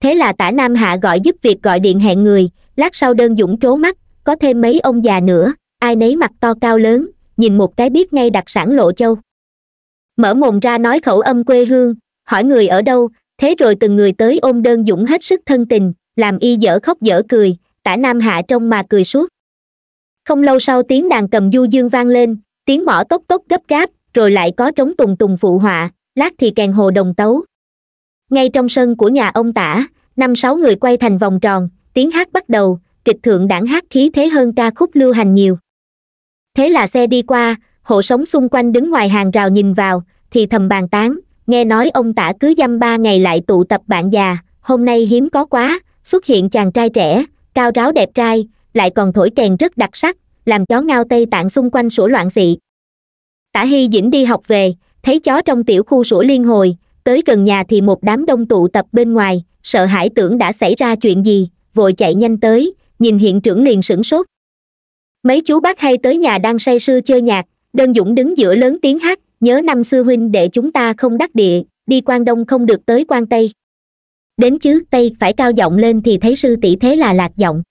thế là tả nam hạ gọi giúp việc gọi điện hẹn người lát sau đơn dũng trố mắt có thêm mấy ông già nữa ai nấy mặt to cao lớn nhìn một cái biết ngay đặc sản lộ châu mở mồm ra nói khẩu âm quê hương hỏi người ở đâu thế rồi từng người tới ôm đơn dũng hết sức thân tình làm y dở khóc dở cười tả nam hạ trông mà cười suốt không lâu sau tiếng đàn cầm du dương vang lên tiếng mỏ tốc tốc gấp gáp rồi lại có trống tùng tùng phụ họa lát thì kèn hồ đồng tấu ngay trong sân của nhà ông tả năm sáu người quay thành vòng tròn tiếng hát bắt đầu kịch thượng đảng hát khí thế hơn ca khúc lưu hành nhiều thế là xe đi qua hộ sống xung quanh đứng ngoài hàng rào nhìn vào thì thầm bàn tán nghe nói ông tả cứ dăm ba ngày lại tụ tập bạn già hôm nay hiếm có quá xuất hiện chàng trai trẻ cao ráo đẹp trai lại còn thổi kèn rất đặc sắc làm chó ngao tây tạng xung quanh sủa loạn xị tả hy dĩnh đi học về thấy chó trong tiểu khu sủa liên hồi tới gần nhà thì một đám đông tụ tập bên ngoài sợ hãi tưởng đã xảy ra chuyện gì vội chạy nhanh tới nhìn hiện trưởng liền sửng sốt mấy chú bác hay tới nhà đang say sư chơi nhạc đơn dũng đứng giữa lớn tiếng hát nhớ năm xưa huynh để chúng ta không đắc địa đi quan đông không được tới quan tây đến chứ tây phải cao giọng lên thì thấy sư tỷ thế là lạc giọng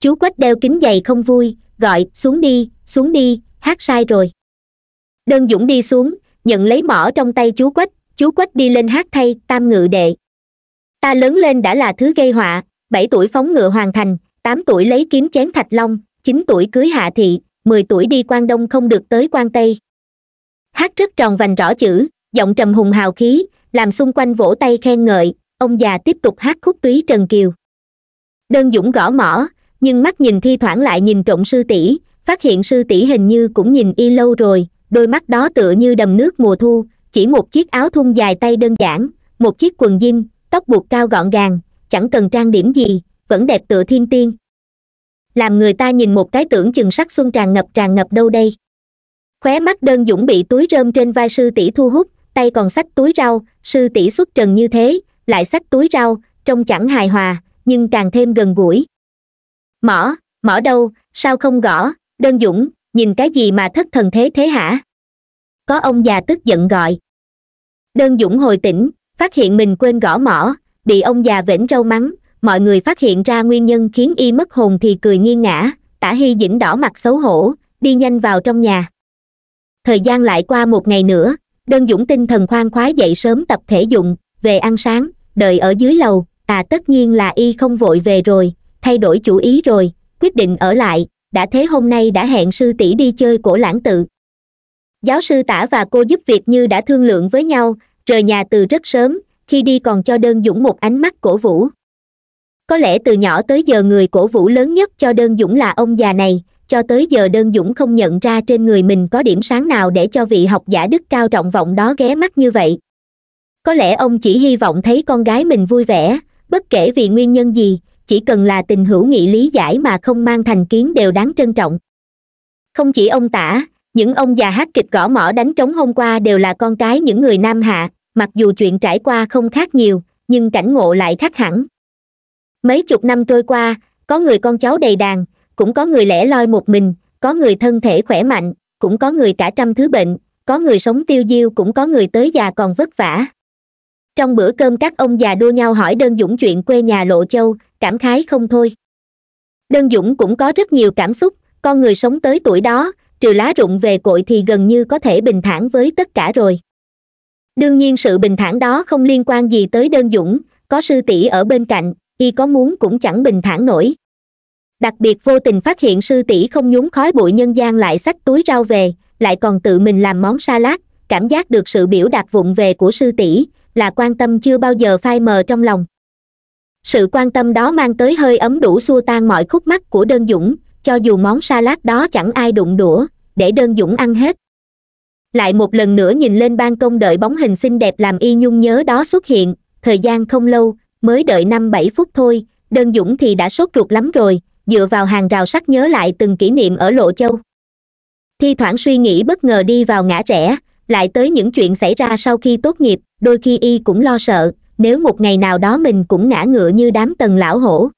chú quách đeo kính giày không vui gọi xuống đi xuống đi hát sai rồi đơn dũng đi xuống nhận lấy mỏ trong tay chú quách chú quách đi lên hát thay tam ngự đệ ta lớn lên đã là thứ gây họa bảy tuổi phóng ngựa hoàn thành tám tuổi lấy kiếm chém thạch long chín tuổi cưới hạ thị mười tuổi đi quan đông không được tới quan tây hát rất tròn vành rõ chữ giọng trầm hùng hào khí làm xung quanh vỗ tay khen ngợi ông già tiếp tục hát khúc túy trần kiều đơn dũng gõ mỏ nhưng mắt nhìn thi thoảng lại nhìn trộm sư tỷ phát hiện sư tỷ hình như cũng nhìn y lâu rồi đôi mắt đó tựa như đầm nước mùa thu chỉ một chiếc áo thun dài tay đơn giản một chiếc quần jean tóc buộc cao gọn gàng chẳng cần trang điểm gì vẫn đẹp tựa thiên tiên làm người ta nhìn một cái tưởng chừng sắc xuân tràn ngập tràn ngập đâu đây khóe mắt đơn dũng bị túi rơm trên vai sư tỷ thu hút tay còn xách túi rau sư tỷ xuất trần như thế lại xách túi rau trông chẳng hài hòa nhưng càng thêm gần gũi mỏ mỏ đâu sao không gõ đơn dũng nhìn cái gì mà thất thần thế thế hả có ông già tức giận gọi đơn dũng hồi tỉnh phát hiện mình quên gõ mỏ bị ông già vểnh râu mắng mọi người phát hiện ra nguyên nhân khiến y mất hồn thì cười nghiêng ngã tả hy dĩnh đỏ mặt xấu hổ đi nhanh vào trong nhà thời gian lại qua một ngày nữa đơn dũng tinh thần khoan khoái dậy sớm tập thể dụng về ăn sáng đợi ở dưới lầu à tất nhiên là y không vội về rồi thay đổi chủ ý rồi quyết định ở lại đã thế hôm nay đã hẹn sư tỷ đi chơi cổ lãng tự giáo sư tả và cô giúp việc như đã thương lượng với nhau rời nhà từ rất sớm khi đi còn cho đơn dũng một ánh mắt cổ vũ có lẽ từ nhỏ tới giờ người cổ vũ lớn nhất cho đơn dũng là ông già này cho tới giờ đơn dũng không nhận ra trên người mình có điểm sáng nào để cho vị học giả đức cao trọng vọng đó ghé mắt như vậy có lẽ ông chỉ hy vọng thấy con gái mình vui vẻ bất kể vì nguyên nhân gì chỉ cần là tình hữu nghị lý giải mà không mang thành kiến đều đáng trân trọng không chỉ ông tả những ông già hát kịch gõ mỏ đánh trống hôm qua đều là con cái những người nam hạ mặc dù chuyện trải qua không khác nhiều nhưng cảnh ngộ lại khác hẳn mấy chục năm trôi qua có người con cháu đầy đàn cũng có người lẻ loi một mình có người thân thể khỏe mạnh cũng có người cả trăm thứ bệnh có người sống tiêu diêu cũng có người tới già còn vất vả trong bữa cơm các ông già đua nhau hỏi đơn dũng chuyện quê nhà lộ châu cảm khái không thôi đơn dũng cũng có rất nhiều cảm xúc con người sống tới tuổi đó trừ lá rụng về cội thì gần như có thể bình thản với tất cả rồi đương nhiên sự bình thản đó không liên quan gì tới đơn dũng có sư tỷ ở bên cạnh y có muốn cũng chẳng bình thản nổi đặc biệt vô tình phát hiện sư tỷ không nhúng khói bụi nhân gian lại xách túi rau về lại còn tự mình làm món salad cảm giác được sự biểu đạt vụng về của sư tỷ là quan tâm chưa bao giờ phai mờ trong lòng sự quan tâm đó mang tới hơi ấm đủ xua tan mọi khúc mắc của đơn dũng cho dù món salad đó chẳng ai đụng đũa để đơn dũng ăn hết lại một lần nữa nhìn lên ban công đợi bóng hình xinh đẹp làm y nhung nhớ đó xuất hiện thời gian không lâu mới đợi năm bảy phút thôi đơn dũng thì đã sốt ruột lắm rồi dựa vào hàng rào sắt nhớ lại từng kỷ niệm ở lộ châu thi thoảng suy nghĩ bất ngờ đi vào ngã rẽ lại tới những chuyện xảy ra sau khi tốt nghiệp đôi khi y cũng lo sợ nếu một ngày nào đó mình cũng ngã ngựa như đám tầng lão hổ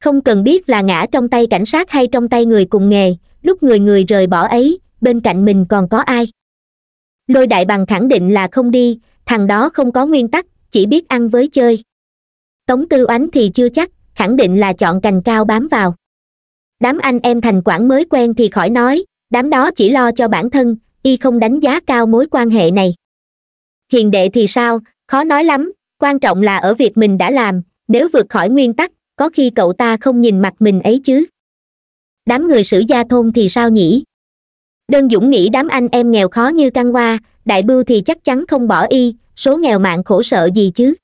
không cần biết là ngã trong tay cảnh sát hay trong tay người cùng nghề lúc người người rời bỏ ấy bên cạnh mình còn có ai lôi đại bằng khẳng định là không đi thằng đó không có nguyên tắc chỉ biết ăn với chơi tống tư oánh thì chưa chắc khẳng định là chọn cành cao bám vào đám anh em thành quản mới quen thì khỏi nói đám đó chỉ lo cho bản thân y không đánh giá cao mối quan hệ này hiền đệ thì sao khó nói lắm quan trọng là ở việc mình đã làm nếu vượt khỏi nguyên tắc có khi cậu ta không nhìn mặt mình ấy chứ đám người sử gia thôn thì sao nhỉ đơn dũng nghĩ đám anh em nghèo khó như căn hoa đại bưu thì chắc chắn không bỏ y số nghèo mạng khổ sợ gì chứ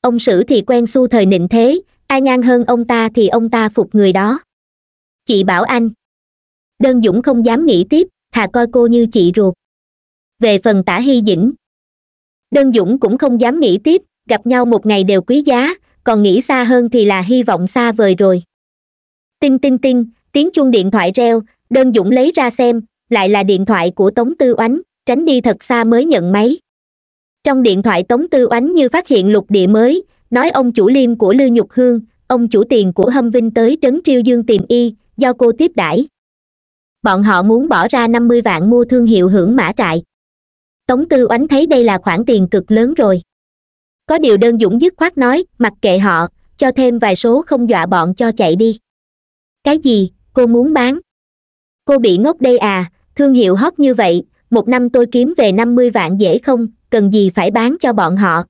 ông sử thì quen xu thời nịnh thế ai ngang hơn ông ta thì ông ta phục người đó chị bảo anh đơn dũng không dám nghĩ tiếp thà coi cô như chị ruột về phần tả hy dĩnh đơn dũng cũng không dám nghĩ tiếp gặp nhau một ngày đều quý giá còn nghĩ xa hơn thì là hy vọng xa vời rồi tinh tinh tinh tiếng chuông điện thoại reo đơn dũng lấy ra xem lại là điện thoại của tống tư oánh tránh đi thật xa mới nhận máy trong điện thoại tống tư oánh như phát hiện lục địa mới nói ông chủ liêm của lư nhục hương ông chủ tiền của hâm vinh tới trấn triêu dương tìm y do cô tiếp đãi bọn họ muốn bỏ ra năm mươi vạn mua thương hiệu hưởng mã trại tống tư oánh thấy đây là khoản tiền cực lớn rồi có điều đơn dũng dứt khoát nói mặc kệ họ cho thêm vài số không dọa bọn cho chạy đi cái gì cô muốn bán cô bị ngốc đây à thương hiệu hot như vậy một năm tôi kiếm về năm mươi vạn dễ không cần gì phải bán cho bọn họ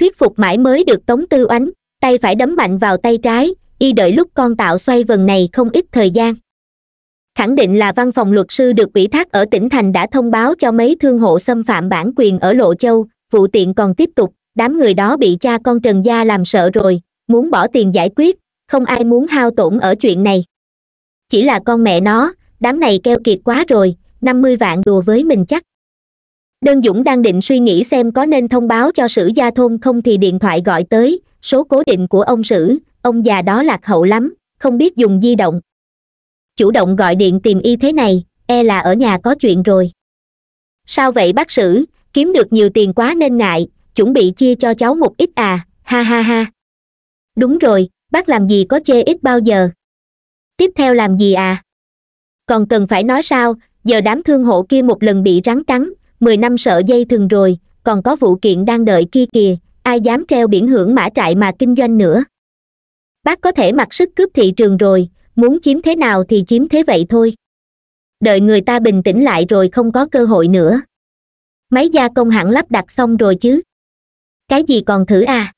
thuyết phục mãi mới được tống tư oánh tay phải đấm mạnh vào tay trái y đợi lúc con tạo xoay vần này không ít thời gian khẳng định là văn phòng luật sư được ủy thác ở tỉnh thành đã thông báo cho mấy thương hộ xâm phạm bản quyền ở lộ châu vụ tiện còn tiếp tục đám người đó bị cha con trần gia làm sợ rồi muốn bỏ tiền giải quyết không ai muốn hao tổn ở chuyện này chỉ là con mẹ nó đám này keo kiệt quá rồi năm mươi vạn đùa với mình chắc đơn dũng đang định suy nghĩ xem có nên thông báo cho sử gia thôn không thì điện thoại gọi tới số cố định của ông sử ông già đó lạc hậu lắm không biết dùng di động chủ động gọi điện tìm y thế này e là ở nhà có chuyện rồi sao vậy bác sử kiếm được nhiều tiền quá nên ngại chuẩn bị chia cho cháu một ít à ha ha ha đúng rồi bác làm gì có chê ít bao giờ tiếp theo làm gì à còn cần phải nói sao giờ đám thương hộ kia một lần bị rắn cắn mười năm sợ dây thừng rồi còn có vụ kiện đang đợi kia kìa ai dám treo biển hưởng mã trại mà kinh doanh nữa bác có thể mặc sức cướp thị trường rồi muốn chiếm thế nào thì chiếm thế vậy thôi đợi người ta bình tĩnh lại rồi không có cơ hội nữa máy gia công hẳn lắp đặt xong rồi chứ cái gì còn thử à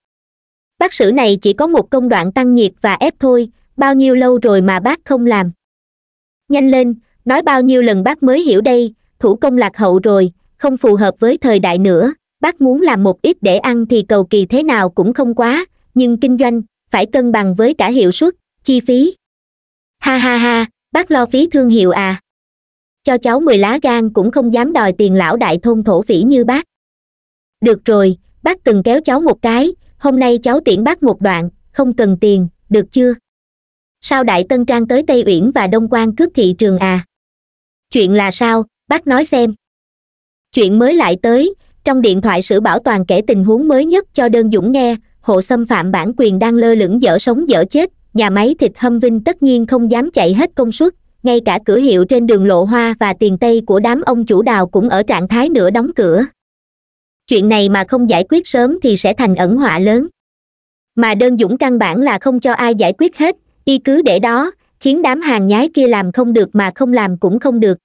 bác sử này chỉ có một công đoạn tăng nhiệt và ép thôi bao nhiêu lâu rồi mà bác không làm nhanh lên nói bao nhiêu lần bác mới hiểu đây thủ công lạc hậu rồi không phù hợp với thời đại nữa bác muốn làm một ít để ăn thì cầu kỳ thế nào cũng không quá nhưng kinh doanh phải cân bằng với cả hiệu suất chi phí ha ha ha bác lo phí thương hiệu à cho cháu mười lá gan cũng không dám đòi tiền lão đại thôn thổ phỉ như bác được rồi bác từng kéo cháu một cái hôm nay cháu tiễn bác một đoạn không cần tiền được chưa sao đại tân trang tới tây uyển và đông quan cướp thị trường à chuyện là sao bác nói xem chuyện mới lại tới trong điện thoại sử bảo toàn kể tình huống mới nhất cho đơn dũng nghe hộ xâm phạm bản quyền đang lơ lửng dở sống dở chết nhà máy thịt hâm vinh tất nhiên không dám chạy hết công suất ngay cả cửa hiệu trên đường lộ hoa và tiền tây của đám ông chủ đào cũng ở trạng thái nửa đóng cửa chuyện này mà không giải quyết sớm thì sẽ thành ẩn họa lớn mà đơn dũng căn bản là không cho ai giải quyết hết y cứ để đó khiến đám hàng nhái kia làm không được mà không làm cũng không được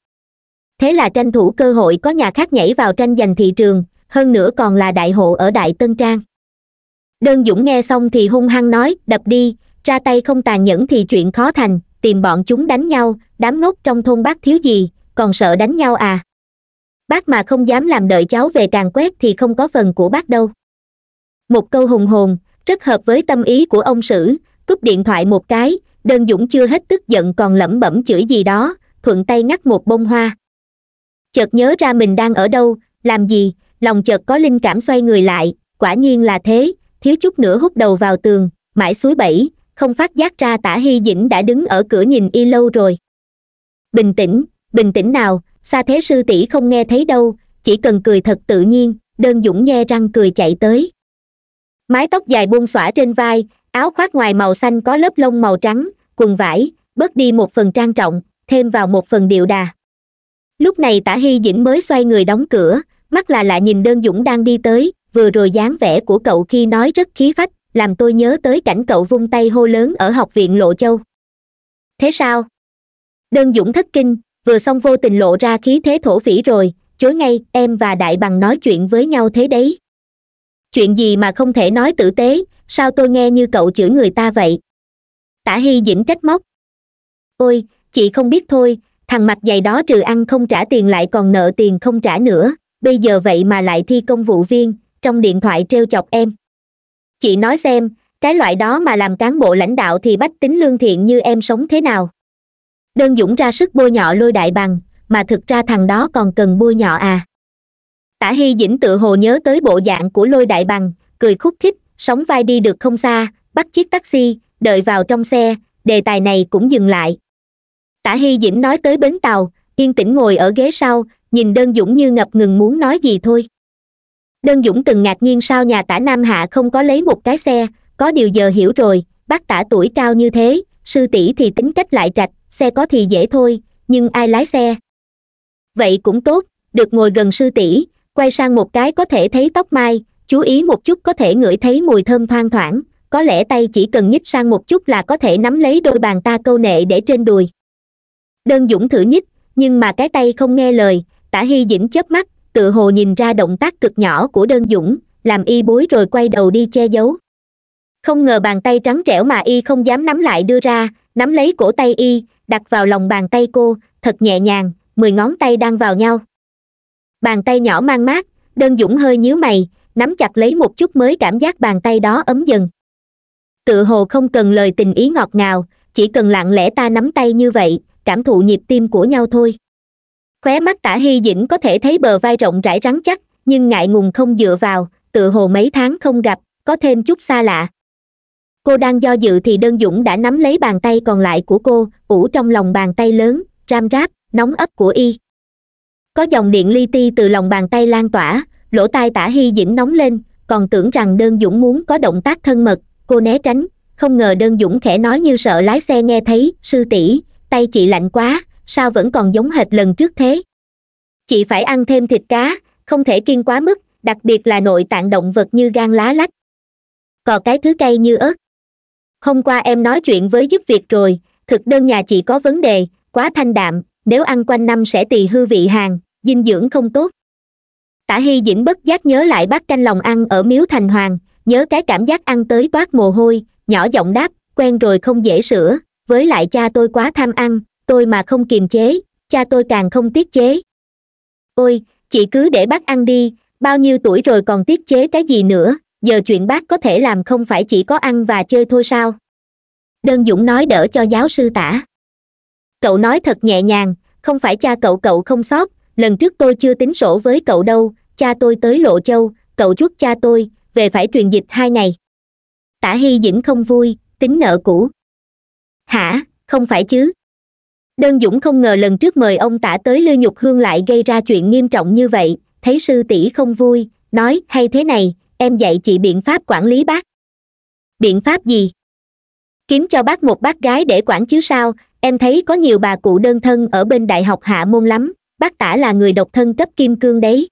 thế là tranh thủ cơ hội có nhà khác nhảy vào tranh giành thị trường hơn nữa còn là đại hộ ở đại tân trang đơn dũng nghe xong thì hung hăng nói đập đi ra tay không tàn nhẫn thì chuyện khó thành tìm bọn chúng đánh nhau đám ngốc trong thôn bác thiếu gì còn sợ đánh nhau à bác mà không dám làm đợi cháu về càng quét thì không có phần của bác đâu một câu hùng hồn rất hợp với tâm ý của ông sử cúp điện thoại một cái đơn dũng chưa hết tức giận còn lẩm bẩm chửi gì đó thuận tay ngắt một bông hoa chợt nhớ ra mình đang ở đâu làm gì lòng chợt có linh cảm xoay người lại quả nhiên là thế thiếu chút nữa hút đầu vào tường mãi suối bẫy không phát giác ra tả hy dĩnh đã đứng ở cửa nhìn y lâu rồi bình tĩnh bình tĩnh nào xa thế sư tỷ không nghe thấy đâu chỉ cần cười thật tự nhiên đơn dũng nhe răng cười chạy tới mái tóc dài buông xõa trên vai áo khoác ngoài màu xanh có lớp lông màu trắng quần vải bớt đi một phần trang trọng thêm vào một phần điệu đà lúc này tả hy dĩnh mới xoay người đóng cửa mắt là lạ nhìn đơn dũng đang đi tới vừa rồi dáng vẻ của cậu khi nói rất khí phách làm tôi nhớ tới cảnh cậu vung tay hô lớn ở học viện lộ châu thế sao đơn dũng thất kinh vừa xong vô tình lộ ra khí thế thổ phỉ rồi chối ngay em và đại bằng nói chuyện với nhau thế đấy chuyện gì mà không thể nói tử tế sao tôi nghe như cậu chửi người ta vậy tả hy dĩnh trách móc ôi chị không biết thôi thằng mặt dày đó trừ ăn không trả tiền lại còn nợ tiền không trả nữa bây giờ vậy mà lại thi công vụ viên trong điện thoại t chọc em chị nói xem cái loại đó mà làm cán bộ lãnh đạo thì bách tính lương thiện như em sống thế nào đơn dũng ra sức bôi nhọ lôi đại bằng mà thực ra thằng đó còn cần bôi nhọ à tả hy dĩnh tự hồ nhớ tới bộ dạng của lôi đại bằng cười khúc khích sóng vai đi được không xa bắt chiếc taxi đợi vào trong xe đề tài này cũng dừng lại tả hy dĩnh nói tới bến tàu yên tĩnh ngồi ở ghế sau nhìn đơn dũng như ngập ngừng muốn nói gì thôi đơn dũng từng ngạc nhiên sao nhà tả nam hạ không có lấy một cái xe có điều giờ hiểu rồi bác tả tuổi cao như thế sư tỷ thì tính cách lại trạch xe có thì dễ thôi nhưng ai lái xe vậy cũng tốt được ngồi gần sư tỷ quay sang một cái có thể thấy tóc mai chú ý một chút có thể ngửi thấy mùi thơm thoang thoảng có lẽ tay chỉ cần nhích sang một chút là có thể nắm lấy đôi bàn ta câu nệ để trên đùi đơn dũng thử nhích nhưng mà cái tay không nghe lời tả hy dĩnh chớp mắt tự hồ nhìn ra động tác cực nhỏ của đơn dũng làm y bối rồi quay đầu đi che giấu không ngờ bàn tay trắng trẻo mà y không dám nắm lại đưa ra nắm lấy cổ tay y đặt vào lòng bàn tay cô thật nhẹ nhàng mười ngón tay đang vào nhau bàn tay nhỏ mang mát đơn dũng hơi nhíu mày nắm chặt lấy một chút mới cảm giác bàn tay đó ấm dần tự hồ không cần lời tình ý ngọt ngào chỉ cần lặng lẽ ta nắm tay như vậy cảm thụ nhịp tim của nhau thôi khóe mắt tả hy dĩnh có thể thấy bờ vai rộng rãi rắn chắc nhưng ngại ngùng không dựa vào tự hồ mấy tháng không gặp có thêm chút xa lạ cô đang do dự thì đơn dũng đã nắm lấy bàn tay còn lại của cô ủ trong lòng bàn tay lớn ram ráp nóng ấp của y có dòng điện li ti từ lòng bàn tay lan tỏa lỗ tai tả hy dĩnh nóng lên còn tưởng rằng đơn dũng muốn có động tác thân mật cô né tránh không ngờ đơn dũng khẽ nói như sợ lái xe nghe thấy sư tỷ tay chị lạnh quá sao vẫn còn giống hệt lần trước thế chị phải ăn thêm thịt cá không thể kiên quá mức đặc biệt là nội tạng động vật như gan lá lách còn cái thứ cay như ớt hôm qua em nói chuyện với giúp việc rồi thực đơn nhà chị có vấn đề quá thanh đạm nếu ăn quanh năm sẽ tỳ hư vị hàng dinh dưỡng không tốt tả hy dĩnh bất giác nhớ lại bát canh lòng ăn ở miếu thành hoàng nhớ cái cảm giác ăn tới toát mồ hôi nhỏ giọng đáp quen rồi không dễ sửa với lại cha tôi quá tham ăn tôi mà không kiềm chế cha tôi càng không tiết chế ôi chị cứ để bác ăn đi bao nhiêu tuổi rồi còn tiết chế cái gì nữa giờ chuyện bác có thể làm không phải chỉ có ăn và chơi thôi sao đơn dũng nói đỡ cho giáo sư tả cậu nói thật nhẹ nhàng không phải cha cậu cậu không sót lần trước tôi chưa tính sổ với cậu đâu cha tôi tới lộ châu cậu chuốc cha tôi về phải truyền dịch hai ngày tả hy dĩnh không vui tính nợ cũ hả không phải chứ đơn dũng không ngờ lần trước mời ông tả tới lư nhục hương lại gây ra chuyện nghiêm trọng như vậy thấy sư tỷ không vui nói hay thế này em dạy chị biện pháp quản lý bác biện pháp gì kiếm cho bác một bác gái để quản chứ sao em thấy có nhiều bà cụ đơn thân ở bên đại học hạ môn lắm bác tả là người độc thân cấp kim cương đấy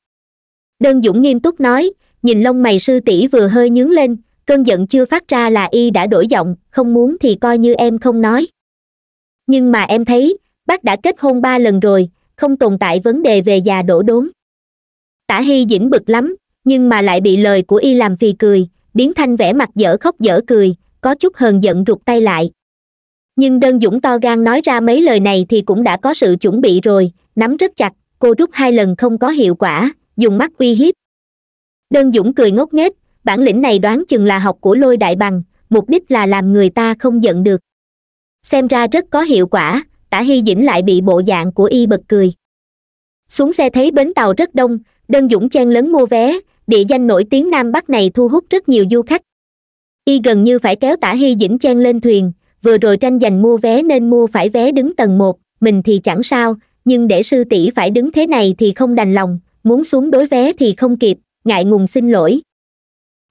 đơn dũng nghiêm túc nói nhìn lông mày sư tỷ vừa hơi nhướng lên cơn giận chưa phát ra là y đã đổi giọng không muốn thì coi như em không nói nhưng mà em thấy bác đã kết hôn ba lần rồi không tồn tại vấn đề về già đổ đốn tả hy dĩnh bực lắm nhưng mà lại bị lời của y làm phì cười biến thanh vẻ mặt dở khóc dở cười có chút hờn giận rụt tay lại nhưng đơn dũng to gan nói ra mấy lời này thì cũng đã có sự chuẩn bị rồi nắm rất chặt cô rút hai lần không có hiệu quả dùng mắt uy hiếp đơn dũng cười ngốc nghếch bản lĩnh này đoán chừng là học của lôi đại bằng mục đích là làm người ta không giận được xem ra rất có hiệu quả tả hy dĩnh lại bị bộ dạng của y bật cười xuống xe thấy bến tàu rất đông đơn dũng chen lấn mua vé địa danh nổi tiếng nam bắc này thu hút rất nhiều du khách y gần như phải kéo tả hy dĩnh chen lên thuyền vừa rồi tranh giành mua vé nên mua phải vé đứng tầng một mình thì chẳng sao nhưng để sư tỷ phải đứng thế này thì không đành lòng muốn xuống đối vé thì không kịp ngại ngùng xin lỗi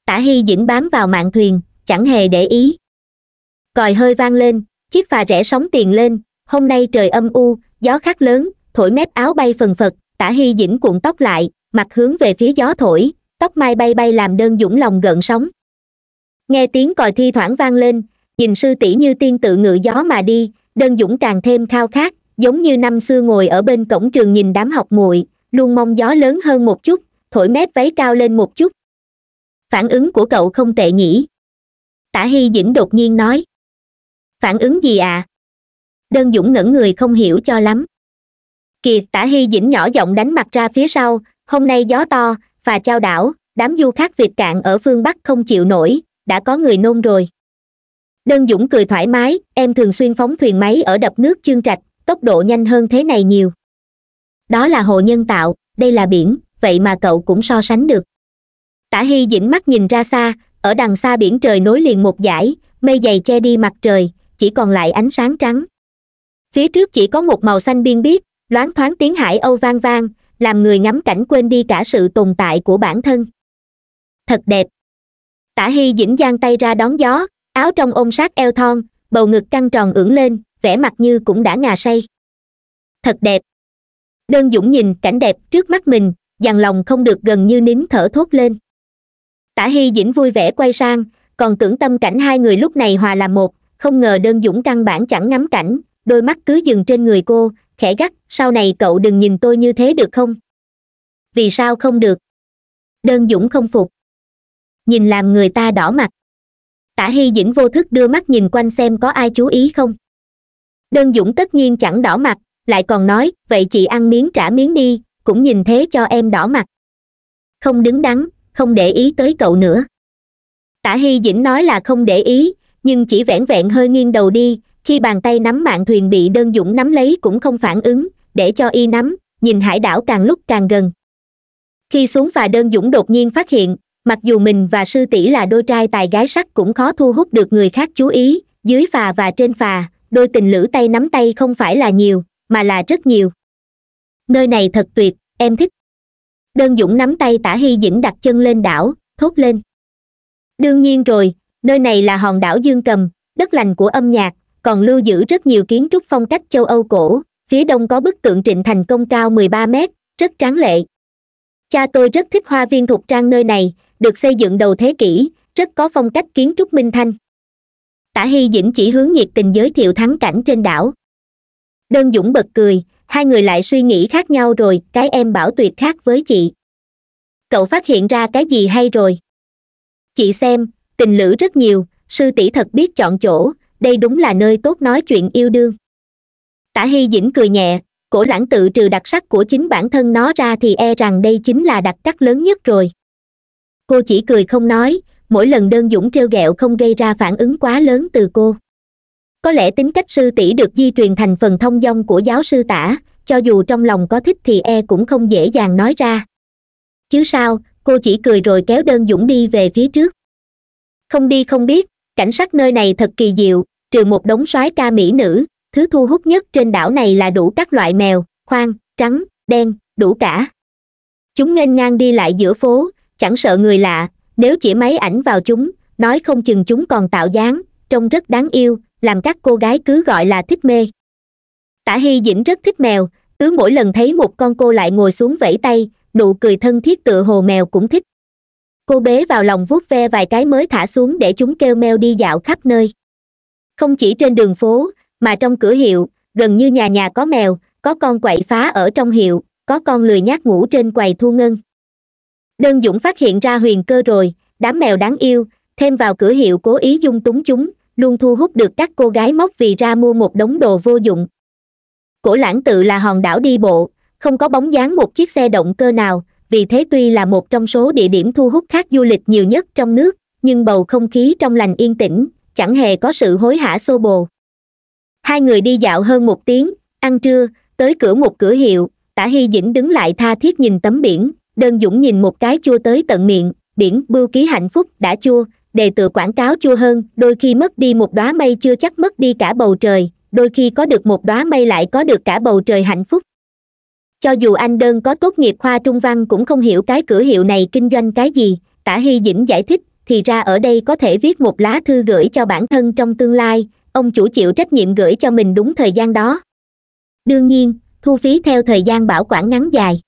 tả hy dĩnh bám vào mạng thuyền chẳng hề để ý còi hơi vang lên chiếc phà rẽ sóng tiền lên hôm nay trời âm u gió khát lớn thổi mép áo bay phần phật tả hy dĩnh cuộn tóc lại mặt hướng về phía gió thổi tóc mai bay bay làm đơn dũng lòng gợn sóng nghe tiếng còi thi thoảng vang lên nhìn sư tỷ như tiên tự ngự gió mà đi đơn dũng càng thêm khao khát giống như năm xưa ngồi ở bên cổng trường nhìn đám học muội luôn mong gió lớn hơn một chút thổi mép váy cao lên một chút phản ứng của cậu không tệ nhỉ tả hy dĩnh đột nhiên nói phản ứng gì à? đơn dũng ngẩng người không hiểu cho lắm kiệt tả hy dĩnh nhỏ giọng đánh mặt ra phía sau hôm nay gió to và chao đảo đám du khách việt cạn ở phương bắc không chịu nổi đã có người nôn rồi đơn dũng cười thoải mái em thường xuyên phóng thuyền máy ở đập nước chương trạch tốc độ nhanh hơn thế này nhiều đó là hồ nhân tạo đây là biển vậy mà cậu cũng so sánh được tả hy dĩnh mắt nhìn ra xa ở đằng xa biển trời nối liền một dải mây dày che đi mặt trời chỉ còn lại ánh sáng trắng phía trước chỉ có một màu xanh biên biết loáng thoáng tiếng hải âu vang vang làm người ngắm cảnh quên đi cả sự tồn tại của bản thân thật đẹp tả hy dĩnh giang tay ra đón gió áo trong ôm sát eo thon bầu ngực căng tròn ưỡn lên vẻ mặt như cũng đã ngà say thật đẹp đơn dũng nhìn cảnh đẹp trước mắt mình dằn lòng không được gần như nín thở thốt lên tả hy dĩnh vui vẻ quay sang còn tưởng tâm cảnh hai người lúc này hòa làm một không ngờ đơn dũng căn bản chẳng ngắm cảnh đôi mắt cứ dừng trên người cô khẽ gắt sau này cậu đừng nhìn tôi như thế được không vì sao không được đơn dũng không phục nhìn làm người ta đỏ mặt tả hy dĩnh vô thức đưa mắt nhìn quanh xem có ai chú ý không đơn dũng tất nhiên chẳng đỏ mặt lại còn nói vậy chị ăn miếng trả miếng đi cũng nhìn thế cho em đỏ mặt không đứng đắn không để ý tới cậu nữa tả hy dĩnh nói là không để ý nhưng chỉ vẻn vẹn hơi nghiêng đầu đi khi bàn tay nắm mạng thuyền bị đơn dũng nắm lấy cũng không phản ứng để cho y nắm nhìn hải đảo càng lúc càng gần khi xuống phà đơn dũng đột nhiên phát hiện mặc dù mình và sư tỷ là đôi trai tài gái sắc cũng khó thu hút được người khác chú ý dưới phà và trên phà đôi tình lữ tay nắm tay không phải là nhiều mà là rất nhiều nơi này thật tuyệt em thích đơn dũng nắm tay tả hy dĩnh đặt chân lên đảo thốt lên đương nhiên rồi nơi này là hòn đảo dương cầm đất lành của âm nhạc còn lưu giữ rất nhiều kiến trúc phong cách châu âu cổ phía đông có bức tượng trịnh thành công cao mười ba mét rất tráng lệ cha tôi rất thích hoa viên thục trang nơi này được xây dựng đầu thế kỷ rất có phong cách kiến trúc minh thanh tả hy dĩnh chỉ hướng nhiệt tình giới thiệu thắng cảnh trên đảo đơn dũng bật cười hai người lại suy nghĩ khác nhau rồi cái em bảo tuyệt khác với chị cậu phát hiện ra cái gì hay rồi chị xem tình lữ rất nhiều sư tỷ thật biết chọn chỗ đây đúng là nơi tốt nói chuyện yêu đương tả hy dĩnh cười nhẹ cổ lãng tự trừ đặc sắc của chính bản thân nó ra thì e rằng đây chính là đặc cắt lớn nhất rồi cô chỉ cười không nói mỗi lần đơn dũng t r ghẹo không gây ra phản ứng quá lớn từ cô có lẽ tính cách sư tỷ được di truyền thành phần thông dong của giáo sư tả cho dù trong lòng có thích thì e cũng không dễ dàng nói ra chứ sao cô chỉ cười rồi kéo đơn dũng đi về phía trước không đi không biết cảnh sắc nơi này thật kỳ diệu trừ một đống soái ca mỹ nữ thứ thu hút nhất trên đảo này là đủ các loại mèo khoang trắng đen đủ cả chúng nghênh ngang đi lại giữa phố chẳng sợ người lạ nếu chỉ máy ảnh vào chúng nói không chừng chúng còn tạo dáng trông rất đáng yêu làm các cô gái cứ gọi là thích mê tả hy dĩnh rất thích mèo cứ mỗi lần thấy một con cô lại ngồi xuống vẫy tay nụ cười thân thiết tựa hồ mèo cũng thích cô bế vào lòng vuốt ve vài cái mới thả xuống để chúng kêu meo đi dạo khắp nơi không chỉ trên đường phố mà trong cửa hiệu gần như nhà nhà có mèo có con quậy phá ở trong hiệu có con lười nhác ngủ trên quầy thu ngân đơn dũng phát hiện ra huyền cơ rồi đám mèo đáng yêu thêm vào cửa hiệu cố ý dung túng chúng luôn thu hút được các cô gái móc vì ra mua một đống đồ vô dụng cổ lãng tự là hòn đảo đi bộ không có bóng dáng một chiếc xe động cơ nào vì thế tuy là một trong số địa điểm thu hút khách du lịch nhiều nhất trong nước nhưng bầu không khí trong lành yên tĩnh chẳng hề có sự hối hả xô bồ hai người đi dạo hơn một tiếng ăn trưa tới cửa một cửa hiệu tả hy dĩnh đứng lại tha thiết nhìn tấm biển đơn dũng nhìn một cái chua tới tận miệng biển bưu ký hạnh phúc đã chua đề tựa quảng cáo chua hơn đôi khi mất đi một đóa mây chưa chắc mất đi cả bầu trời đôi khi có được một đóa mây lại có được cả bầu trời hạnh phúc cho dù anh đơn có tốt nghiệp khoa trung văn cũng không hiểu cái cửa hiệu này kinh doanh cái gì tả hy dĩnh giải thích thì ra ở đây có thể viết một lá thư gửi cho bản thân trong tương lai ông chủ chịu trách nhiệm gửi cho mình đúng thời gian đó đương nhiên thu phí theo thời gian bảo quản ngắn dài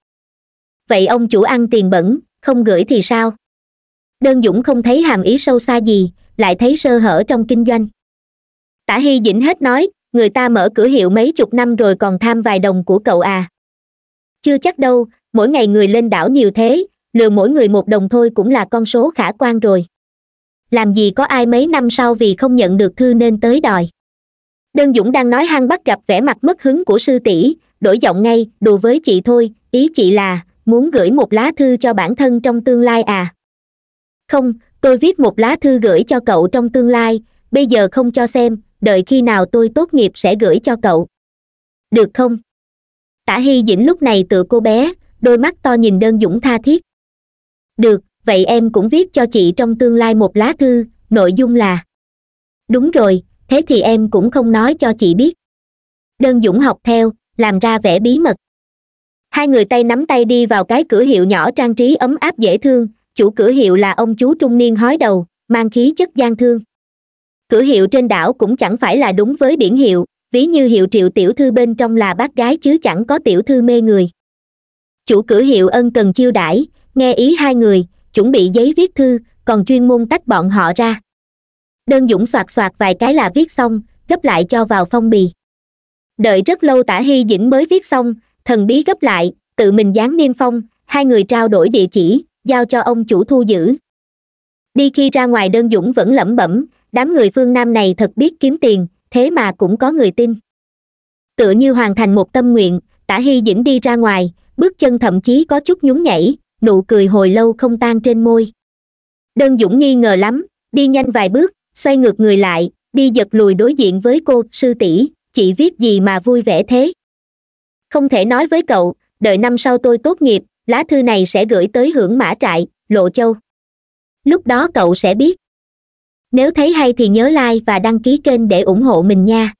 vậy ông chủ ăn tiền bẩn không gửi thì sao đơn dũng không thấy hàm ý sâu xa gì lại thấy sơ hở trong kinh doanh tả hy dĩnh hết nói người ta mở cửa hiệu mấy chục năm rồi còn tham vài đồng của cậu à chưa chắc đâu mỗi ngày người lên đảo nhiều thế lừa mỗi người một đồng thôi cũng là con số khả quan rồi làm gì có ai mấy năm sau vì không nhận được thư nên tới đòi đơn dũng đang nói hăng bắt gặp vẻ mặt mất hứng của sư tỷ đổi giọng ngay đùa với chị thôi ý chị là muốn gửi một lá thư cho bản thân trong tương lai à không tôi viết một lá thư gửi cho cậu trong tương lai bây giờ không cho xem đợi khi nào tôi tốt nghiệp sẽ gửi cho cậu được không tả hy dĩnh lúc này tựa cô bé đôi mắt to nhìn đơn dũng tha thiết được vậy em cũng viết cho chị trong tương lai một lá thư nội dung là đúng rồi thế thì em cũng không nói cho chị biết đơn dũng học theo làm ra vẻ bí mật hai người tay nắm tay đi vào cái cửa hiệu nhỏ trang trí ấm áp dễ thương chủ cửa hiệu là ông chú trung niên hói đầu mang khí chất gian thương cửa hiệu trên đảo cũng chẳng phải là đúng với biển hiệu ví như hiệu triệu tiểu thư bên trong là bác gái chứ chẳng có tiểu thư mê người chủ cửa hiệu ân cần chiêu đãi nghe ý hai người chuẩn bị giấy viết thư còn chuyên môn tách bọn họ ra đơn dũng soạt soạt vài cái là viết xong gấp lại cho vào phong bì đợi rất lâu tả hy dĩnh mới viết xong thần bí gấp lại tự mình dán niêm phong hai người trao đổi địa chỉ giao cho ông chủ thu giữ đi khi ra ngoài đơn dũng vẫn lẩm bẩm đám người phương nam này thật biết kiếm tiền thế mà cũng có người tin tựa như hoàn thành một tâm nguyện tả hy dĩnh đi ra ngoài bước chân thậm chí có chút nhún nhảy nụ cười hồi lâu không tan trên môi đơn dũng nghi ngờ lắm đi nhanh vài bước xoay ngược người lại đi giật lùi đối diện với cô sư tỷ chị viết gì mà vui vẻ thế không thể nói với cậu đợi năm sau tôi tốt nghiệp lá thư này sẽ gửi tới hưởng mã trại lộ châu lúc đó cậu sẽ biết nếu thấy hay thì nhớ like và đăng ký kênh để ủng hộ mình nha